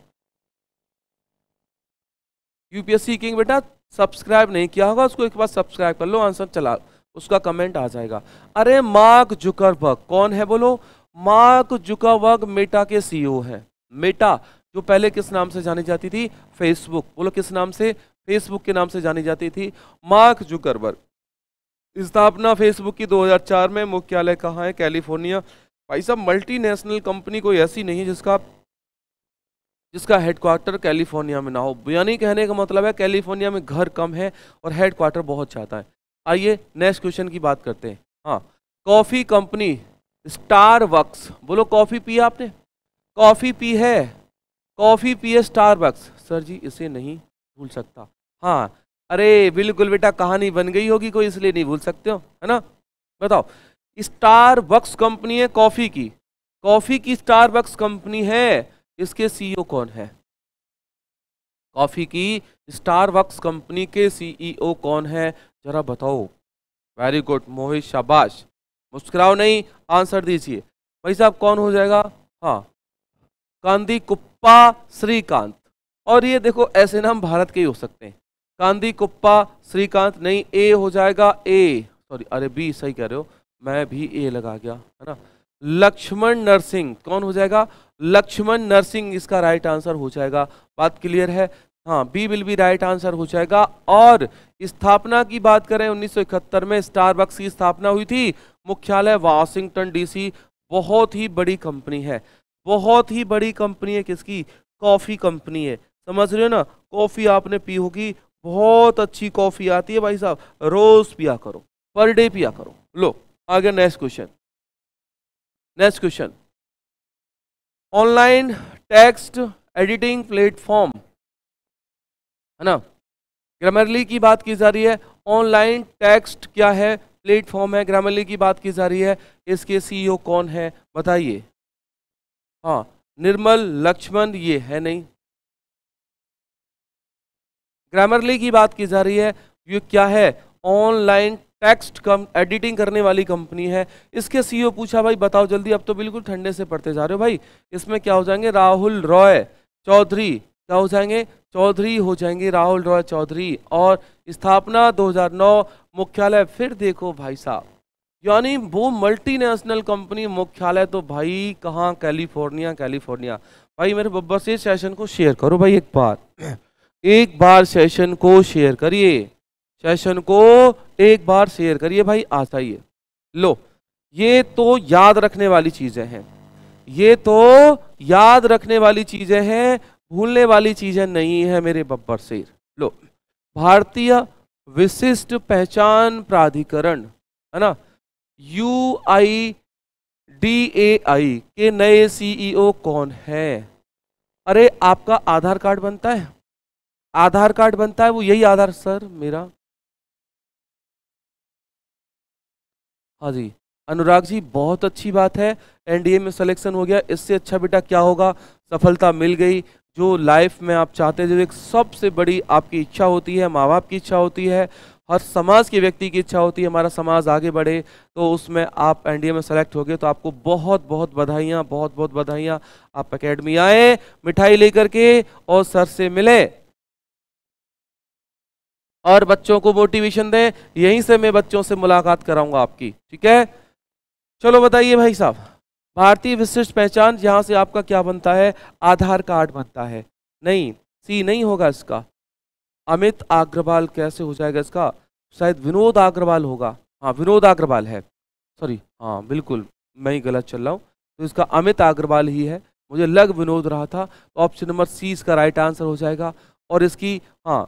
यूपीएससी किंग बेटा सब्सक्राइब नहीं किया होगा उसको एक बार सब्सक्राइब कर लो आंसर चला उसका कमेंट आ जाएगा अरे मार्क जुकरबर्ग कौन है बोलो मार्क जुकरबर्ग मेटा के सीईओ e है मेटा जो पहले किस नाम से जानी जाती थी फेसबुक बोलो किस नाम से फेसबुक के नाम से जानी जाती थी मार्क जुकरबर्ग स्थापना फेसबुक की 2004 में मुख्यालय कहाँ है कैलिफोर्निया भाई साहब मल्टीनेशनल कंपनी कोई ऐसी नहीं है जिसका जिसका हेडक्वार्टर कैलिफोर्निया में ना हो यानी कहने का मतलब है कैलिफोर्निया में घर कम है और हेडक्वार्टर बहुत ज़्यादा है आइए नेक्स्ट क्वेश्चन की बात करते हैं हाँ कॉफ़ी कंपनी स्टार वक्स बोलो कॉफ़ी पी आपने कॉफ़ी पी है कॉफ़ी पी है स्टार वक्स सर जी इसे नहीं भूल सकता हाँ अरे बिल्कुल बेटा कहानी बन गई होगी कोई इसलिए नहीं भूल सकते हो है ना बताओ स्टार बक्स कंपनी है कॉफ़ी की कॉफ़ी की स्टार बक्स कंपनी है इसके सीईओ e कौन है कॉफ़ी की स्टार बक्स कंपनी के सीईओ e कौन है जरा बताओ वेरी गुड मोहित शाबाश मुस्कुराओ नहीं आंसर दीजिए भाई साहब कौन हो जाएगा हाँ कांदी कुप्पा श्रीकांत और ये देखो ऐसे नाम भारत के ही हो सकते हैं कांदी कुप्पा श्रीकांत नहीं ए हो जाएगा ए सॉरी अरे बी सही कह रहे हो मैं भी ए लगा गया है ना लक्ष्मण नरसिंह कौन हो जाएगा लक्ष्मण नरसिंह इसका राइट आंसर हो जाएगा बात क्लियर है हाँ B will be right answer हो जाएगा और स्थापना की बात करें 1971 में स्टारबक्स की स्थापना हुई थी मुख्यालय वाशिंगटन डीसी बहुत ही बड़ी कंपनी है बहुत ही बड़ी कंपनी है किसकी कॉफ़ी कंपनी है समझ रहे हो ना कॉफ़ी आपने पी होगी बहुत अच्छी कॉफ़ी आती है भाई साहब रोज़ पिया करो पर डे पिया करो लो आगे next question next question online text editing platform है ना ग्रामरली की बात की जा रही है ऑनलाइन टेक्स्ट क्या है प्लेटफॉर्म है ग्रामरली की बात की जा रही है इसके सीईओ e कौन है बताइए हाँ निर्मल लक्ष्मण ये है नहीं ग्रामरली की बात की जा रही है ये क्या है ऑनलाइन टेक्स्ट कम एडिटिंग करने वाली कंपनी है इसके सीईओ e पूछा भाई बताओ जल्दी अब तो बिल्कुल ठंडे से पढ़ते जा रहे हो भाई इसमें क्या हो जाएंगे राहुल रॉय चौधरी क्या हो जाएंगे चौधरी हो जाएंगे राहुल रॉय चौधरी और स्थापना 2009 मुख्यालय फिर देखो भाई साहब यानी वो मल्टीनेशनल कंपनी मुख्यालय तो भाई कहाँ कैलिफोर्निया कैलिफोर्निया भाई मेरे बब्बर से सेशन को शेयर करो भाई एक बार एक बार सेशन को शेयर करिए सेशन को एक बार शेयर करिए भाई आसाइए लो ये तो याद रखने वाली चीज़ें हैं ये तो याद रखने वाली चीज़ें हैं भूलने वाली चीज़ें नहीं है मेरे बब्बर शेर लो भारतीय विशिष्ट पहचान प्राधिकरण है ना यू आई डी ए आई के नए सीईओ e कौन है अरे आपका आधार कार्ड बनता है आधार कार्ड बनता है वो यही आधार सर मेरा हाँ जी अनुराग जी बहुत अच्छी बात है एनडीए में सिलेक्शन हो गया इससे अच्छा बेटा क्या होगा सफलता मिल गई जो लाइफ में आप चाहते थे एक सबसे बड़ी आपकी इच्छा होती है माँ बाप की इच्छा होती है हर समाज के व्यक्ति की इच्छा होती है हमारा समाज आगे बढ़े तो उसमें आप एनडीए में सेलेक्ट हो गए तो आपको बहुत बहुत बधाइयाँ बहुत बहुत बधाइयाँ आप अकेडमी आए मिठाई लेकर के और सर से मिले और बच्चों को मोटिवेशन दें यहीं से मैं बच्चों से मुलाकात कराऊंगा आपकी ठीक है चलो बताइए भाई साहब भारतीय विशिष्ट पहचान जहाँ से आपका क्या बनता है आधार कार्ड बनता है नहीं सी नहीं होगा इसका अमित अग्रवाल कैसे हो जाएगा इसका शायद विनोद अग्रवाल होगा हाँ विनोद अग्रवाल है सॉरी हाँ बिल्कुल मैं ही गलत चल रहा हूँ तो इसका अमित अग्रवाल ही है मुझे लग विनोद रहा था तो ऑप्शन नंबर सी इसका राइट आंसर हो जाएगा और इसकी हाँ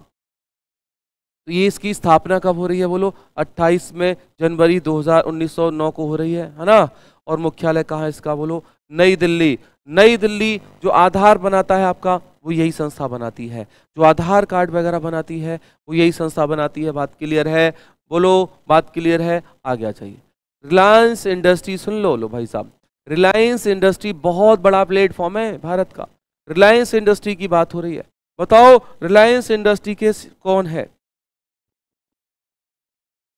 तो ये इसकी स्थापना कब हो रही है बोलो 28 में जनवरी 2019 को हो रही है है ना और मुख्यालय कहाँ है इसका बोलो नई दिल्ली नई दिल्ली जो आधार बनाता है आपका वो यही संस्था बनाती है जो आधार कार्ड वगैरह बनाती है वो यही संस्था बनाती है बात क्लियर है बोलो बात क्लियर है आ गया चाहिए रिलायंस इंडस्ट्री सुन लो लो भाई साहब रिलायंस इंडस्ट्री बहुत बड़ा प्लेटफॉर्म है भारत का रिलायंस इंडस्ट्री की बात हो रही है बताओ रिलायंस इंडस्ट्री के कौन है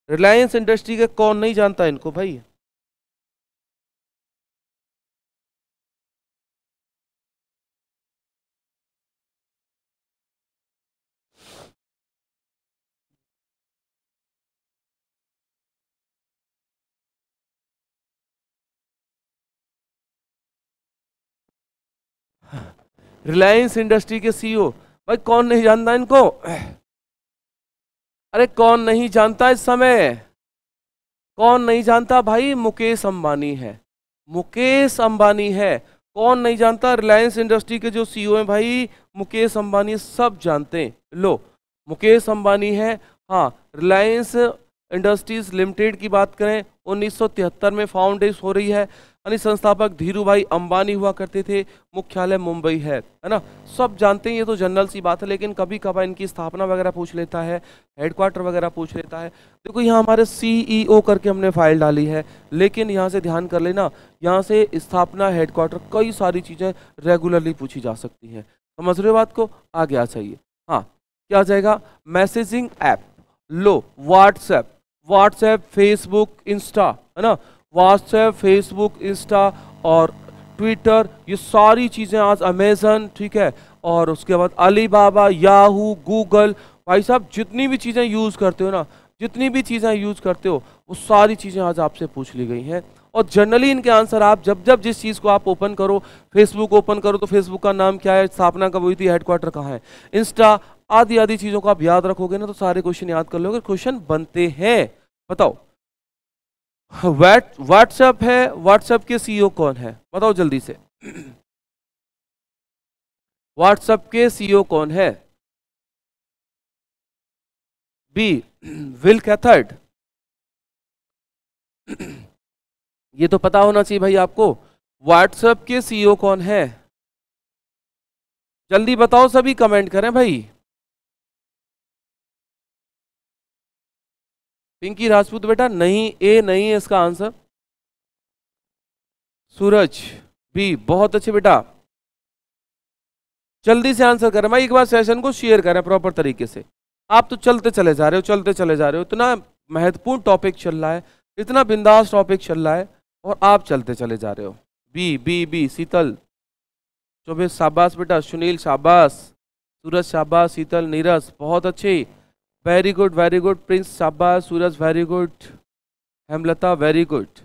रिलायंस इंडस्ट्री का कौन नहीं जानता इनको भाई रिलायंस इंडस्ट्री के सीईओ e भाई कौन नहीं जानता इनको अरे कौन नहीं जानता इस समय कौन नहीं जानता भाई मुकेश अंबानी है मुकेश अंबानी है कौन नहीं जानता रिलायंस इंडस्ट्री के जो सीईओ e हैं भाई मुकेश अंबानी सब जानते हैं लो मुकेश अंबानी है हाँ रिलायंस इंडस्ट्रीज लिमिटेड की बात करें उन्नीस में फाउंडेश हो रही है यानी संस्थापक धीरू भाई अंबानी हुआ करते थे मुख्यालय मुंबई है है ना सब जानते हैं ये तो जनरल सी बात है लेकिन कभी कभार इनकी स्थापना वगैरह पूछ लेता है हेडक्वार्टर वगैरह पूछ लेता है देखो यहाँ हमारे सीईओ e करके हमने फाइल डाली है लेकिन यहाँ से ध्यान कर लेना यहाँ से स्थापना हेडक्वार्टर कई सारी चीज़ें रेगुलरली पूछी जा सकती हैं समझ रहे बात को आगे आ जाइए हाँ क्या जाएगा मैसेजिंग ऐप लो व्हाट्सएप व्हाट्सएप फेसबुक इंस्टा है ना व्हाट्सएप फेसबुक इंस्टा और ट्विटर ये सारी चीज़ें आज अमेजन ठीक है और उसके बाद अली बाबा याहू गूगल भाई साहब जितनी भी चीज़ें यूज़ करते हो ना जितनी भी चीज़ें यूज़ करते हो वो सारी चीज़ें आज आपसे पूछ ली गई हैं और जनरली इनके आंसर आप जब जब जिस चीज़ को आप ओपन करो फेसबुक ओपन करो तो फेसबुक का नाम क्या है स्थापना कब हुई थी हेडक्वार्टर कहाँ है इंस्टा आदि आदि चीज़ों को आप याद रखोगे ना तो सारे क्वेश्चन याद कर लोगे क्वेश्चन बनते हैं बताओ व्हाट्सएप है व्हाट्सएप के सीईओ e कौन है बताओ जल्दी से व्हाट्सएप के सीईओ e कौन है बी विल कैथर्ड ये तो पता होना चाहिए भाई आपको व्हाट्सएप के सीईओ e कौन है जल्दी बताओ सभी कमेंट करें भाई पिंकी राजपूत बेटा नहीं ए नहीं है इसका आंसर सूरज बी बहुत अच्छे बेटा जल्दी से आंसर करें भाई एक बार सेशन को शेयर करें प्रॉपर तरीके से आप तो चलते चले जा रहे हो चलते चले जा रहे हो इतना महत्वपूर्ण टॉपिक चल रहा है इतना बिंदास टॉपिक चल रहा है और आप चलते चले जा रहे हो B B B Sheetal Choubey शाबाश बेटा सुनील शाबाश सूरज शाबाश शीतल नीरज बहुत अच्छी very good very good Prince Saba Suraj very good Hemlata very good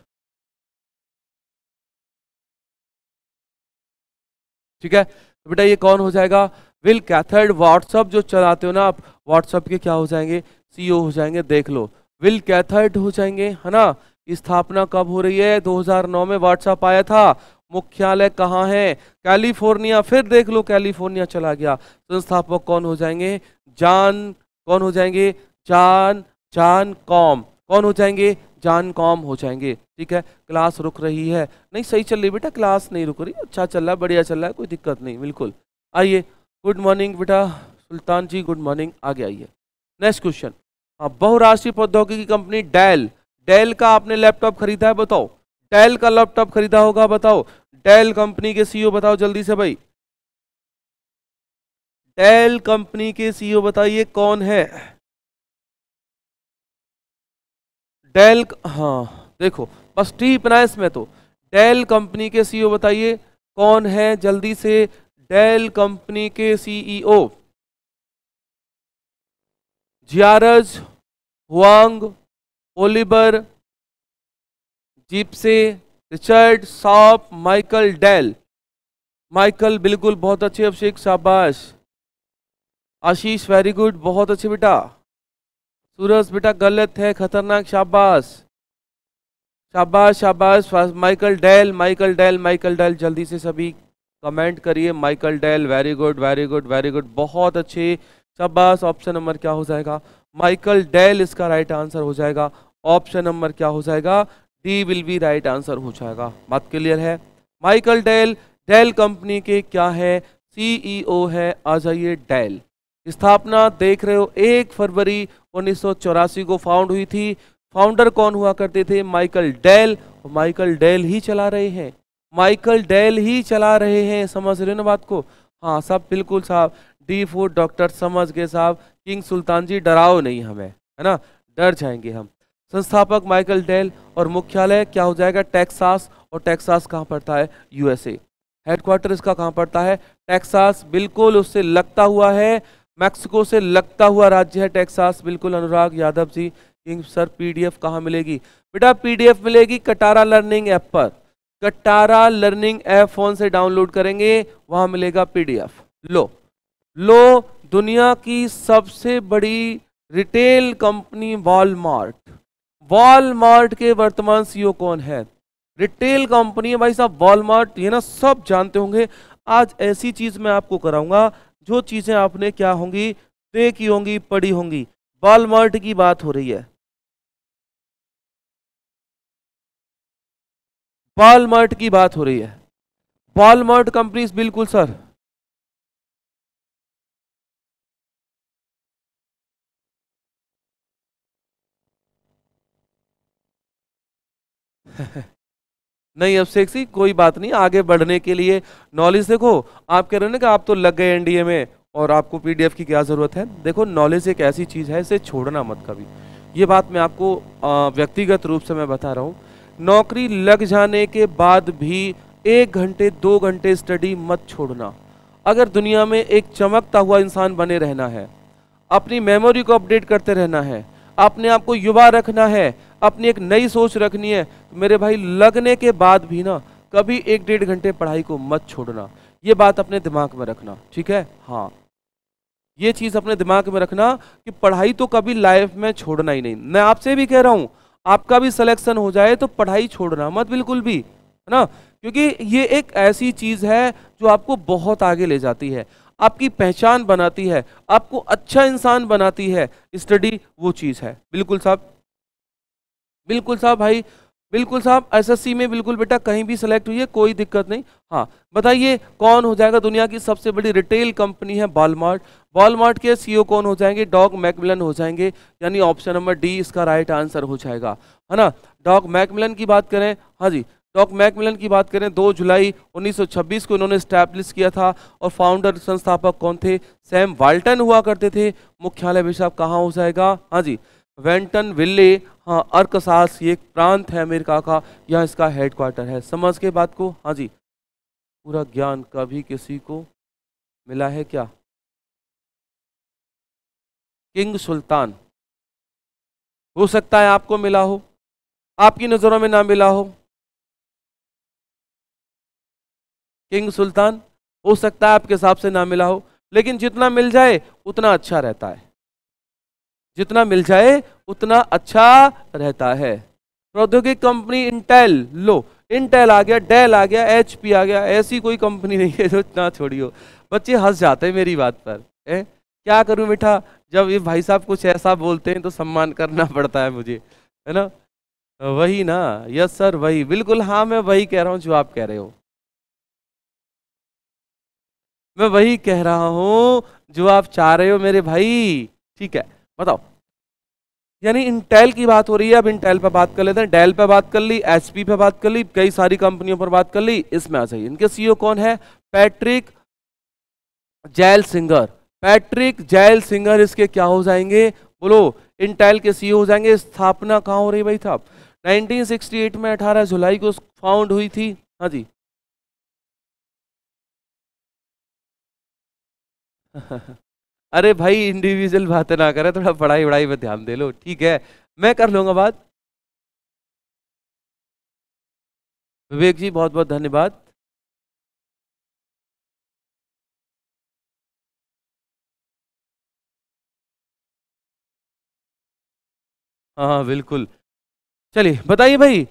ठीक है तो बेटा ये कौन हो जाएगा विल कैथर्ड व्हाट्सअप जो चलाते हो ना आप व्हाट्सअप के क्या हो जाएंगे सीईओ e हो जाएंगे देख लो विल कैथर्ड हो जाएंगे है ना स्थापना कब हो रही है 2009 में व्हाट्सअप आया था मुख्यालय कहाँ है कैलिफोर्निया फिर देख लो कैलिफोर्निया चला गया संस्थापक कौन हो जाएंगे जॉन कौन हो जाएंगे जान जान कॉम कौन हो जाएंगे जान कॉम हो जाएंगे ठीक है क्लास रुक रही है नहीं सही चल रही बेटा क्लास नहीं रुक रही अच्छा चल रहा है बढ़िया चल रहा है कोई दिक्कत नहीं बिल्कुल आइए गुड मॉर्निंग बेटा सुल्तान जी गुड मॉर्निंग आगे आइए नेक्स्ट क्वेश्चन हाँ बहुराष्ट्रीय प्रौद्योगिकी कंपनी डेल डेल का आपने लैपटॉप खरीदा है बताओ डेल का लैपटॉप खरीदा होगा बताओ डेल कंपनी के सीईओ e बताओ जल्दी से भाई टेल कंपनी के सीईओ e बताइए कौन है डेल हाँ देखो बस टी इतना इसमें तो डेल कंपनी के सीईओ e बताइए कौन है जल्दी से डेल कंपनी के सीईओ e जियारज हुआंग ओलिबर Zipse Richard Sopp Michael Dell Michael बिल्कुल बहुत अच्छे अभिषेक शाबाश आशीष वेरी गुड बहुत अच्छे बेटा सूरज बेटा गलत है खतरनाक शाबाश शाबाश शाबाश Michael Dell Michael Dell Michael Dell जल्दी से सभी कमेंट करिए Michael Dell very good very good very good बहुत अच्छे शाबाश ऑप्शन नंबर क्या हो जाएगा माइकल डेल इसका राइट आंसर हो जाएगा ऑप्शन नंबर क्या हो जाएगा D will be right answer हो जाएगा बात क्लियर है माइकल डेल डैल कंपनी के क्या है सीईओ e है आ जाइए डैल स्थापना देख रहे हो एक फरवरी उन्नीस को फाउंड हुई थी फाउंडर कौन हुआ करते थे माइकल डेल माइकल डेल ही चला रहे हैं माइकल डेल ही चला रहे हैं समझ रहे हो ना बात को हाँ सब बिल्कुल साहब डी फोर डॉक्टर समझ गए साहब किंग सुल्तान जी डराओ नहीं हमें है ना डर जाएंगे हम संस्थापक माइकल डेल और मुख्यालय क्या हो जाएगा टेक्सास और टेक्सास कहाँ पड़ता है यूएसए हेडक्वार्टर इसका कहाँ पड़ता है टेक्सास बिल्कुल उससे लगता हुआ है मैक्सिको से लगता हुआ राज्य है टेक्सास बिल्कुल अनुराग यादव जी सर पीडीएफ कहाँ मिलेगी बेटा पीडीएफ मिलेगी कटारा लर्निंग ऐप पर कटारा लर्निंग ऐप फोन से डाउनलोड करेंगे वहां मिलेगा पीडीएफ लो लो दुनिया की सबसे बड़ी रिटेल कंपनी वॉलमार्ट वॉलमार्ट के वर्तमान सीईओ कौन है रिटेल कंपनी है भाई साहब वॉलमार्ट ये ना सब जानते होंगे आज ऐसी चीज मैं आपको कराऊंगा जो चीज़ें आपने क्या होंगी देखी होंगी पढ़ी होंगी वॉलमार्ट की बात हो रही है वॉलमार्ट की बात हो रही है वॉलमार्ट कंपनीज बिल्कुल सर नहीं अब सेक्सी कोई बात नहीं आगे बढ़ने के लिए नॉलेज देखो आप कह रहे हो ना कि आप तो लग गए एनडीए में और आपको पीडीएफ की क्या ज़रूरत है देखो नॉलेज एक ऐसी चीज़ है इसे छोड़ना मत कभी ये बात मैं आपको व्यक्तिगत रूप से मैं बता रहा हूँ नौकरी लग जाने के बाद भी एक घंटे दो घंटे स्टडी मत छोड़ना अगर दुनिया में एक चमकता हुआ इंसान बने रहना है अपनी मेमोरी को अपडेट करते रहना है अपने आप को युवा रखना है अपनी एक नई सोच रखनी है तो मेरे भाई लगने के बाद भी ना कभी एक डेढ़ घंटे पढ़ाई को मत छोड़ना ये बात अपने दिमाग में रखना ठीक है हाँ ये चीज़ अपने दिमाग में रखना कि पढ़ाई तो कभी लाइफ में छोड़ना ही नहीं मैं आपसे भी कह रहा हूँ आपका भी सिलेक्शन हो जाए तो पढ़ाई छोड़ना मत बिल्कुल भी है ना क्योंकि ये एक ऐसी चीज़ है जो आपको बहुत आगे ले जाती है आपकी पहचान बनाती है आपको अच्छा इंसान बनाती है स्टडी वो चीज़ है बिल्कुल साहब बिल्कुल साहब भाई बिल्कुल साहब एसएससी में बिल्कुल बेटा कहीं भी सिलेक्ट हुई है कोई दिक्कत नहीं हाँ बताइए कौन हो जाएगा दुनिया की सबसे बड़ी रिटेल कंपनी है बालमार्ट वॉलमार्ट के सीईओ e कौन हो जाएंगे डॉग मैकमिलन हो जाएंगे यानी ऑप्शन नंबर डी इसका राइट आंसर हो जाएगा है ना डॉग मैकमिलन की बात करें हाँ जी डॉग मैकमिलन की बात करें 2 जुलाई 1926 को इन्होंने स्टैब्लिश किया था और फाउंडर संस्थापक कौन थे सैम वाल्टन हुआ करते थे मुख्यालय भी साहब कहाँ हो जाएगा हाँ जी वेंटन विल्ले हाँ अर्कसास ये एक प्रांत है अमेरिका का यह इसका हेड क्वार्टर है समझ के बात को हाँ जी पूरा ज्ञान कभी किसी को मिला है क्या किंग सुल्तान हो सकता है आपको मिला हो आपकी नज़रों में ना मिला हो किंग सुल्तान हो सकता है आपके हिसाब से ना मिला हो लेकिन जितना मिल जाए उतना अच्छा रहता है जितना मिल जाए उतना अच्छा रहता है प्रौद्योगिक कंपनी इंटेल लो इंटेल आ गया डेल आ गया एच पी आ गया ऐसी कोई कंपनी नहीं है जो ना छोड़ी हो बच्चे हंस जाते हैं मेरी बात पर ए? क्या करूं बेटा जब ये भाई साहब कुछ ऐसा बोलते हैं तो सम्मान करना पड़ता है मुझे है ना वही ना यस सर वही बिल्कुल हाँ मैं वही कह रहा हूँ जो आप कह रहे हो मैं वही कह रहा हूँ जो आप चाह रहे हो मेरे भाई ठीक है बताओ यानी इंटेल की बात हो रही है अब इंटेल पर बात कर लेते हैं डेल पर बात कर ली एचपी पे बात कर ली कई सारी कंपनियों पर बात कर ली इसमें आ जाइए इनके सीईओ e कौन है Patrick Gelsinger Patrick Gelsinger इसके क्या हो जाएंगे बोलो इंटेल के सीईओ e हो जाएंगे स्थापना कहाँ हो रही भाई साहब 1968 में 18 जुलाई को फाउंड हुई थी हाँ जी अरे भाई इंडिविजुअल बातें ना करें थोड़ा पढ़ाई वढ़ाई पर ध्यान दे लो ठीक है मैं कर लूंगा बात विवेक जी बहुत बहुत धन्यवाद हाँ, हाँ बिल्कुल चलिए बताइए भाई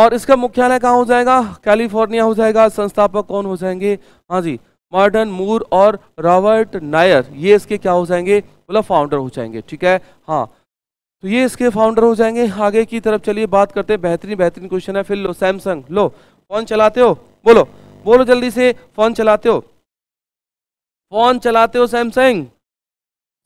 और इसका मुख्यालय कहाँ हो जाएगा कैलिफोर्निया हो जाएगा संस्थापक कौन हो जाएंगे हाँ जी मॉडर्न मूर और रॉबर्ट नायर ये इसके क्या हो जाएंगे मतलब फाउंडर हो जाएंगे ठीक है हाँ तो ये इसके फाउंडर हो जाएंगे आगे की तरफ चलिए बात करते हैं बेहतरीन बेहतरीन क्वेश्चन है फिर लो सैमसंग लो फोन चलाते हो बोलो बोलो जल्दी से फोन चलाते हो फोन चलाते हो सैमसंग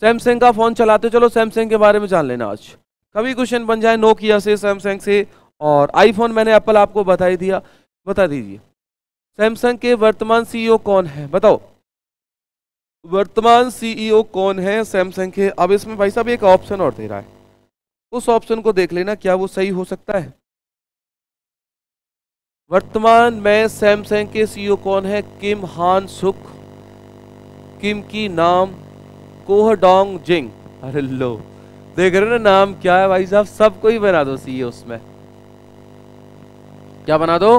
सैमसंग का फोन चलाते हो चलो सैमसंग के बारे में जान लेना आज कभी क्वेश्चन बन जाए नोकिया से सैमसंग से और आईफोन मैंने एप्पल आपको बताई दिया बता दीजिए सैमसंग के वर्तमान सीईओ e कौन है बताओ वर्तमान सीईओ e कौन है सैमसंग के अब इसमें भाई साहब एक ऑप्शन और दे रहा है उस ऑप्शन को देख लेना क्या वो सही हो सकता है वर्तमान में सैमसंग के सीईओ e कौन है किम हान सुख किम की नाम कोह डोंग जिंग अरे लो देख रहे हो ना नाम क्या है भाई साहब सबको ही बना दो सीईओ उसमें क्या बना दो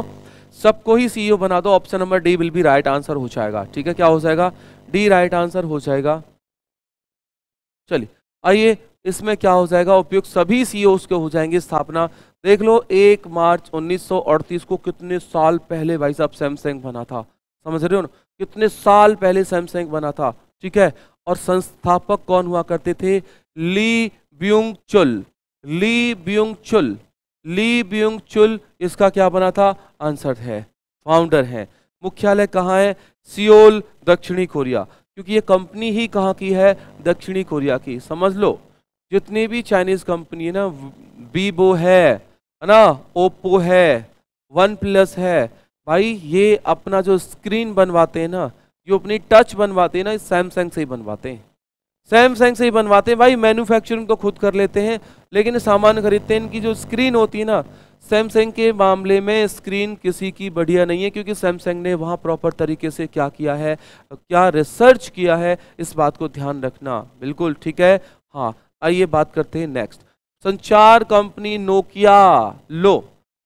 सबको ही सी e बना दो option number D will be right answer हो जाएगा ठीक है क्या हो जाएगा डी राइट आंसर हो जाएगा चलिए आइए इसमें क्या हो जाएगा उपयुक्त सभी सीईओ e के हो जाएंगे स्थापना देख लो एक मार्च 1938 को कितने साल पहले भाई साहब सैमसंग बना था समझ रहे हो ना कितने साल पहले सैमसंग बना था ठीक है और संस्थापक कौन हुआ करते थे ली ब्यूंग चुल ली ब्यूंग चुल ली ब्यूंग चुल इसका क्या बना था आंसर है फाउंडर है मुख्यालय कहाँ है सियोल दक्षिणी कोरिया क्योंकि ये कंपनी ही कहाँ की है दक्षिणी कोरिया की समझ लो जितनी भी चाइनीज कंपनी है ना बीबो है है ना ओप्पो है वन प्लस है भाई ये अपना जो स्क्रीन बनवाते हैं ना जो अपनी टच बनवाते हैं ना सैमसंग से ही बनवाते हैं सैमसंग से ही बनवाते हैं भाई मैन्युफैक्चरिंग तो खुद कर लेते हैं लेकिन सामान खरीदते हैं इनकी जो स्क्रीन होती है ना सैमसंग के मामले में स्क्रीन किसी की बढ़िया नहीं है क्योंकि सैमसंग ने वहाँ प्रॉपर तरीके से क्या किया है क्या रिसर्च किया है इस बात को ध्यान रखना बिल्कुल ठीक है हाँ आइए बात करते हैं नेक्स्ट संचार कंपनी नोकिया लो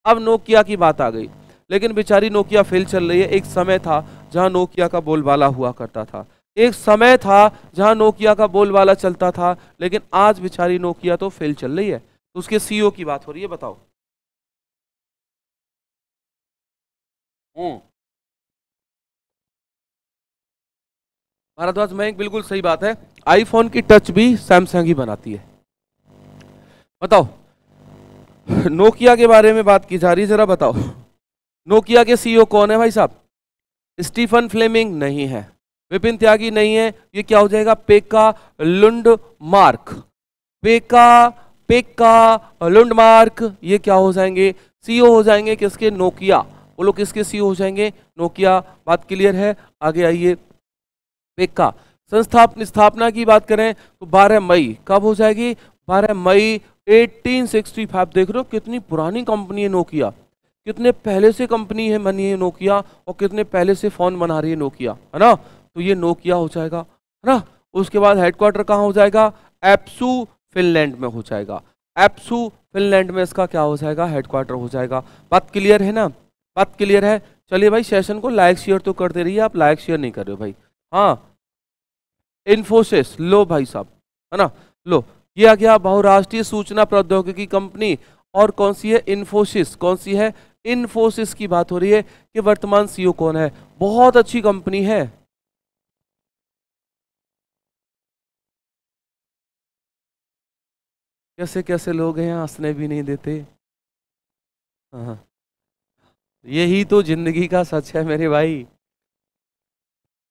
अब नोकिया की बात आ गई लेकिन बेचारी नोकिया फेल चल रही है एक समय था जहाँ नोकिया का बोलबाला हुआ करता था एक समय था जहां नोकिया का बोलबाला चलता था लेकिन आज बिचारी नोकिया तो फेल चल रही है तो उसके सीईओ की बात हो रही है बताओ हम्म। भारद्वाज महक बिल्कुल सही बात है आईफोन की टच भी सैमसंग ही बनाती है बताओ नोकिया के बारे में बात की जा रही है जरा बताओ नोकिया के सीईओ कौन है भाई साहब स्टीफन फ्लेमिंग नहीं है विपिन त्यागी नहीं है ये क्या हो जाएगा पेका लुंड मार्क पेका पेका लुंड मार्क ये क्या हो जाएंगे सीओ हो जाएंगे किसके नोकिया वो लोग किसके सीओ हो जाएंगे नोकिया बात क्लियर है आगे आइए पेका संस्थापन स्थापना की बात करें तो 12 मई कब हो जाएगी 12 मई 1865 देख रहे हो कितनी पुरानी कंपनी है नोकिया कितने पहले से कंपनी है मनी है नोकिया और कितने पहले से फोन बना रही है नोकिया है ना तो ये नोकिया हो जाएगा है ना उसके बाद हेडक्वार्टर कहाँ हो जाएगा एप्सू फिनलैंड में हो जाएगा एप्सू फिनलैंड में इसका क्या हो जाएगा हेडक्वार्टर हो जाएगा बात क्लियर है ना बात क्लियर है चलिए भाई सेशन को लाइक शेयर तो करते रहिए आप लाइक शेयर नहीं कर रहे हो भाई हाँ इन्फोसिस लो भाई साहब है ना लो ये आ गया बहुराष्ट्रीय सूचना प्रौद्योगिकी कंपनी और कौन सी है इन्फोसिस कौन सी है इन्फोसिस की बात हो रही है कि वर्तमान सीईओ e कौन है बहुत अच्छी कंपनी है कैसे कैसे लोग हैं हंसने भी नहीं देते हाँ। यही तो जिंदगी का सच है मेरे भाई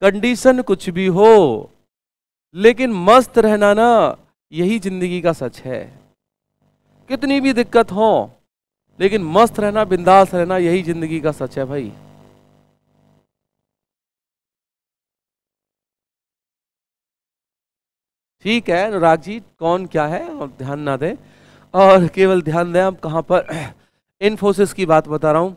कंडीशन कुछ भी हो लेकिन मस्त रहना ना यही जिंदगी का सच है कितनी भी दिक्कत हो लेकिन मस्त रहना बिंदास रहना यही जिंदगी का सच है भाई ठीक है अनुराग जी कौन क्या है और ध्यान ना दें और केवल ध्यान दें आप कहाँ पर इन्फोसिस की बात बता रहा हूँ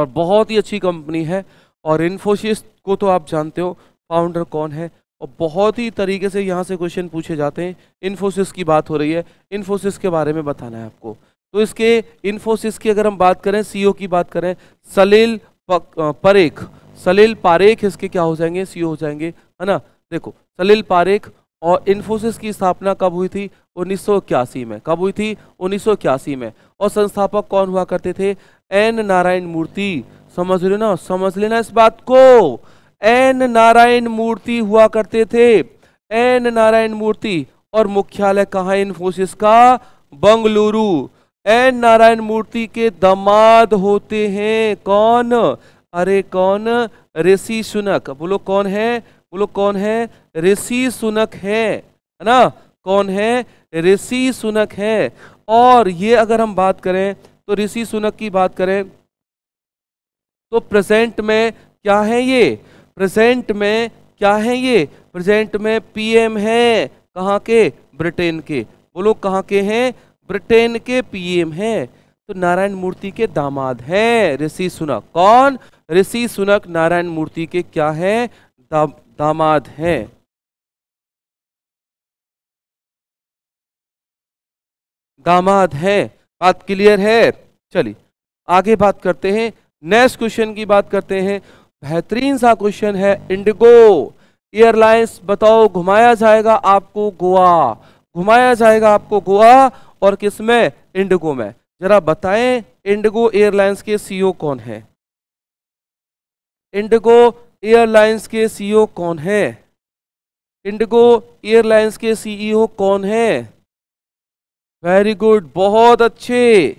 और बहुत ही अच्छी कंपनी है और इन्फोसिस को तो आप जानते हो फाउंडर कौन है और बहुत ही तरीके से यहाँ से क्वेश्चन पूछे जाते हैं इन्फोसिस की बात हो रही है इन्फोसिस के बारे में बताना है आपको तो इसके इन्फोसिस की अगर हम बात करें सी e की बात करें सलील परेख सलील पारेख इसके क्या हो जाएंगे सी e हो जाएंगे है ना देखो सलील पारेख और इन्फोसिस की स्थापना कब हुई थी उन्नीस में कब हुई थी उन्नीस में और संस्थापक कौन हुआ करते थे एन नारायण मूर्ति समझ ना समझ लेना इस बात को एन नारायण मूर्ति हुआ करते थे एन नारायण मूर्ति और मुख्यालय कहाँ इन्फोसिस का बंगलुरु एन नारायण मूर्ति के दामाद होते हैं कौन अरे कौन ऋषि सुनक बोलो कौन है लोग कौन है ऋषि सुनक है है ना कौन है ऋषि सुनक है और ये अगर हम बात करें तो ऋषि सुनक की बात करें तो प्रेजेंट में क्या है ये प्रेजेंट में क्या है ये प्रेजेंट में पीएम है कहाँ के ब्रिटेन के वो लोग कहाँ के हैं ब्रिटेन के पीएम है तो नारायण मूर्ति के दामाद हैं ऋषि सुनक कौन ऋषि सुनक नारायण मूर्ति के क्या हैं दामाद हैं दामाद हैं बात क्लियर है चलिए आगे बात करते हैं नेक्स्ट क्वेश्चन की बात करते हैं बेहतरीन सा क्वेश्चन है इंडिगो एयरलाइंस बताओ घुमाया जाएगा आपको गोवा घुमाया जाएगा आपको गोवा और किसमें इंडिगो में जरा बताएं इंडिगो एयरलाइंस के सीईओ कौन है इंडिगो एयरलाइंस के सीईओ कौन है इंडिगो एयरलाइंस के सीईओ कौन है वेरी गुड बहुत अच्छे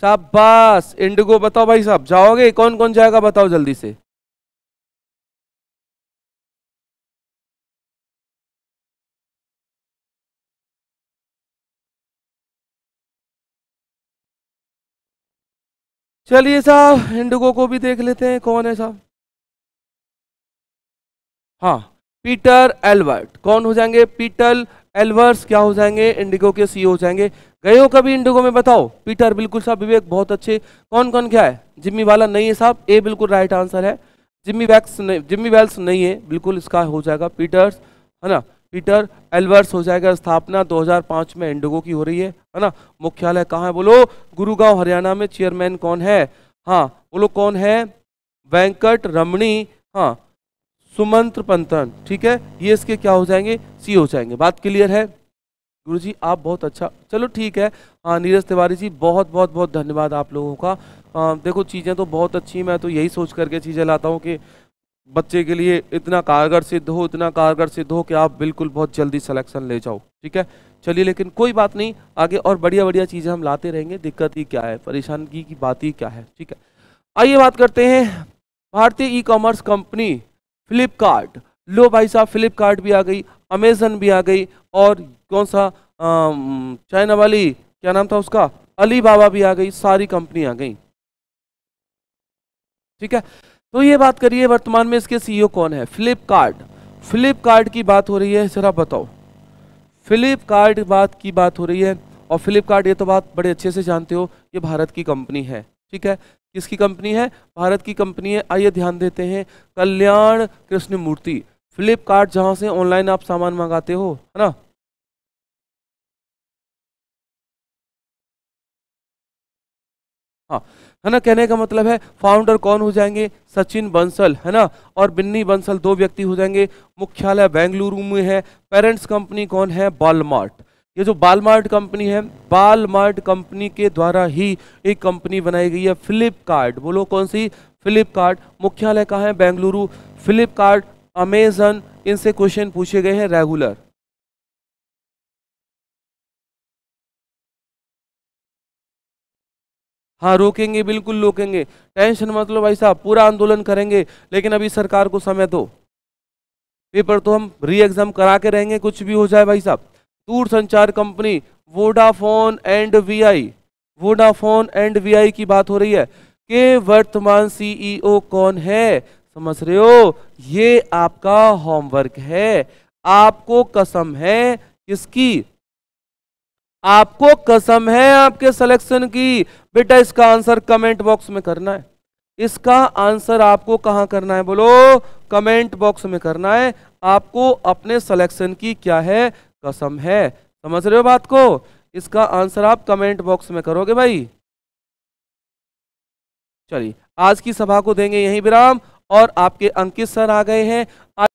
शाबाश इंडिगो बताओ भाई साहब जाओगे कौन कौन जाएगा बताओ जल्दी से चलिए साहब इंडिगो को भी देख लेते हैं कौन है साहब हाँ पीटर एल्बर्ट कौन हो जाएंगे पीटर एल्वर्स क्या हो जाएंगे इंडिगो के सी e हो जाएंगे गए हो कभी इंडिगो में बताओ पीटर बिल्कुल साहब विवेक बहुत अच्छे कौन कौन क्या है जिम्मी वाला नहीं है साहब ए बिल्कुल राइट आंसर है जिम्मी वैक्स नहीं जिम्मी वेल्स नहीं है बिल्कुल इसका हो जाएगा पीटर्स है ना पीटर एल्वर्स हो जाएगा स्थापना 2005 में इंडिगो की हो रही है है ना मुख्यालय कहाँ है बोलो गुरुगांव हरियाणा में चेयरमैन कौन है हाँ बोलो कौन है वेंकट रमणी हाँ सुमंत्र पंथन ठीक है ये इसके क्या हो जाएंगे सी हो जाएंगे बात क्लियर है गुरु जी आप बहुत अच्छा चलो ठीक है हाँ नीरज तिवारी जी बहुत बहुत बहुत धन्यवाद आप लोगों का आ, हाँ, देखो चीज़ें तो बहुत अच्छी मैं तो यही सोच करके चीज़ें लाता हूँ कि बच्चे के लिए इतना कारगर सिद्ध हो इतना कारगर सिद्ध हो कि आप बिल्कुल बहुत जल्दी सिलेक्शन ले जाओ ठीक है चलिए लेकिन कोई बात नहीं आगे और बढ़िया बढ़िया चीज़ें हम लाते रहेंगे दिक्कत ही क्या है परेशानगी की बात ही क्या है ठीक है आइए बात करते हैं भारतीय ई कॉमर्स कंपनी फ्लिपकार्ट लो भाई साहब फ्लिपकार्ट भी आ गई अमेजन भी आ गई और कौन सा चाइना वाली क्या नाम था उसका अली बाबा भी आ गई सारी कंपनी आ गई ठीक है तो ये बात करिए वर्तमान में इसके सीईओ e कौन है फ्लिपकार्ट फ्लिपकार्ट की बात हो रही है जरा बताओ फ्लिपकार्ट बात की बात हो रही है और फ्लिपकार्ट ये तो बात बड़े अच्छे से जानते हो ये भारत की कंपनी है ठीक है किसकी कंपनी है भारत की कंपनी है आइए ध्यान देते हैं कल्याण कृष्ण मूर्ति फ्लिपकार्ट जहाँ से ऑनलाइन आप सामान मंगाते हो है ना हाँ है ना कहने का मतलब है फाउंडर कौन हो जाएंगे सचिन बंसल है ना और बिन्नी बंसल दो व्यक्ति हो जाएंगे मुख्यालय बेंगलुरु में है पेरेंट्स कंपनी कौन है बालमार्ट ये जो बालमार्ट कंपनी है बालमार्ट कंपनी के द्वारा ही एक कंपनी बनाई गई है फ्लिपकार्ट बोलो कौन सी फ्लिपकार्ट मुख्यालय कहाँ है बेंगलुरु फ्लिपकार्ट अमेजन इनसे क्वेश्चन पूछे गए हैं रेगुलर हाँ रोकेंगे बिल्कुल रोकेंगे टेंशन मतलब भाई साहब पूरा आंदोलन करेंगे लेकिन अभी सरकार को समय दो पेपर तो हम री एग्जाम करा के रहेंगे कुछ भी हो जाए भाई साहब दूर संचार company Vodafone and VI Vodafone and VI की बात हो रही है के वर्तमान सीईओ e कौन है समझ रहे हो ये आपका होमवर्क है आपको कसम है किसकी आपको कसम है आपके सिलेक्शन की बेटा इसका आंसर कमेंट बॉक्स में करना है इसका आंसर आपको कहाँ करना है बोलो कमेंट बॉक्स में करना है आपको अपने सिलेक्शन की क्या है कसम है समझ रहे हो बात को इसका आंसर आप कमेंट बॉक्स में करोगे भाई चलिए आज की सभा को देंगे यही विराम और आपके अंकित सर आ गए हैं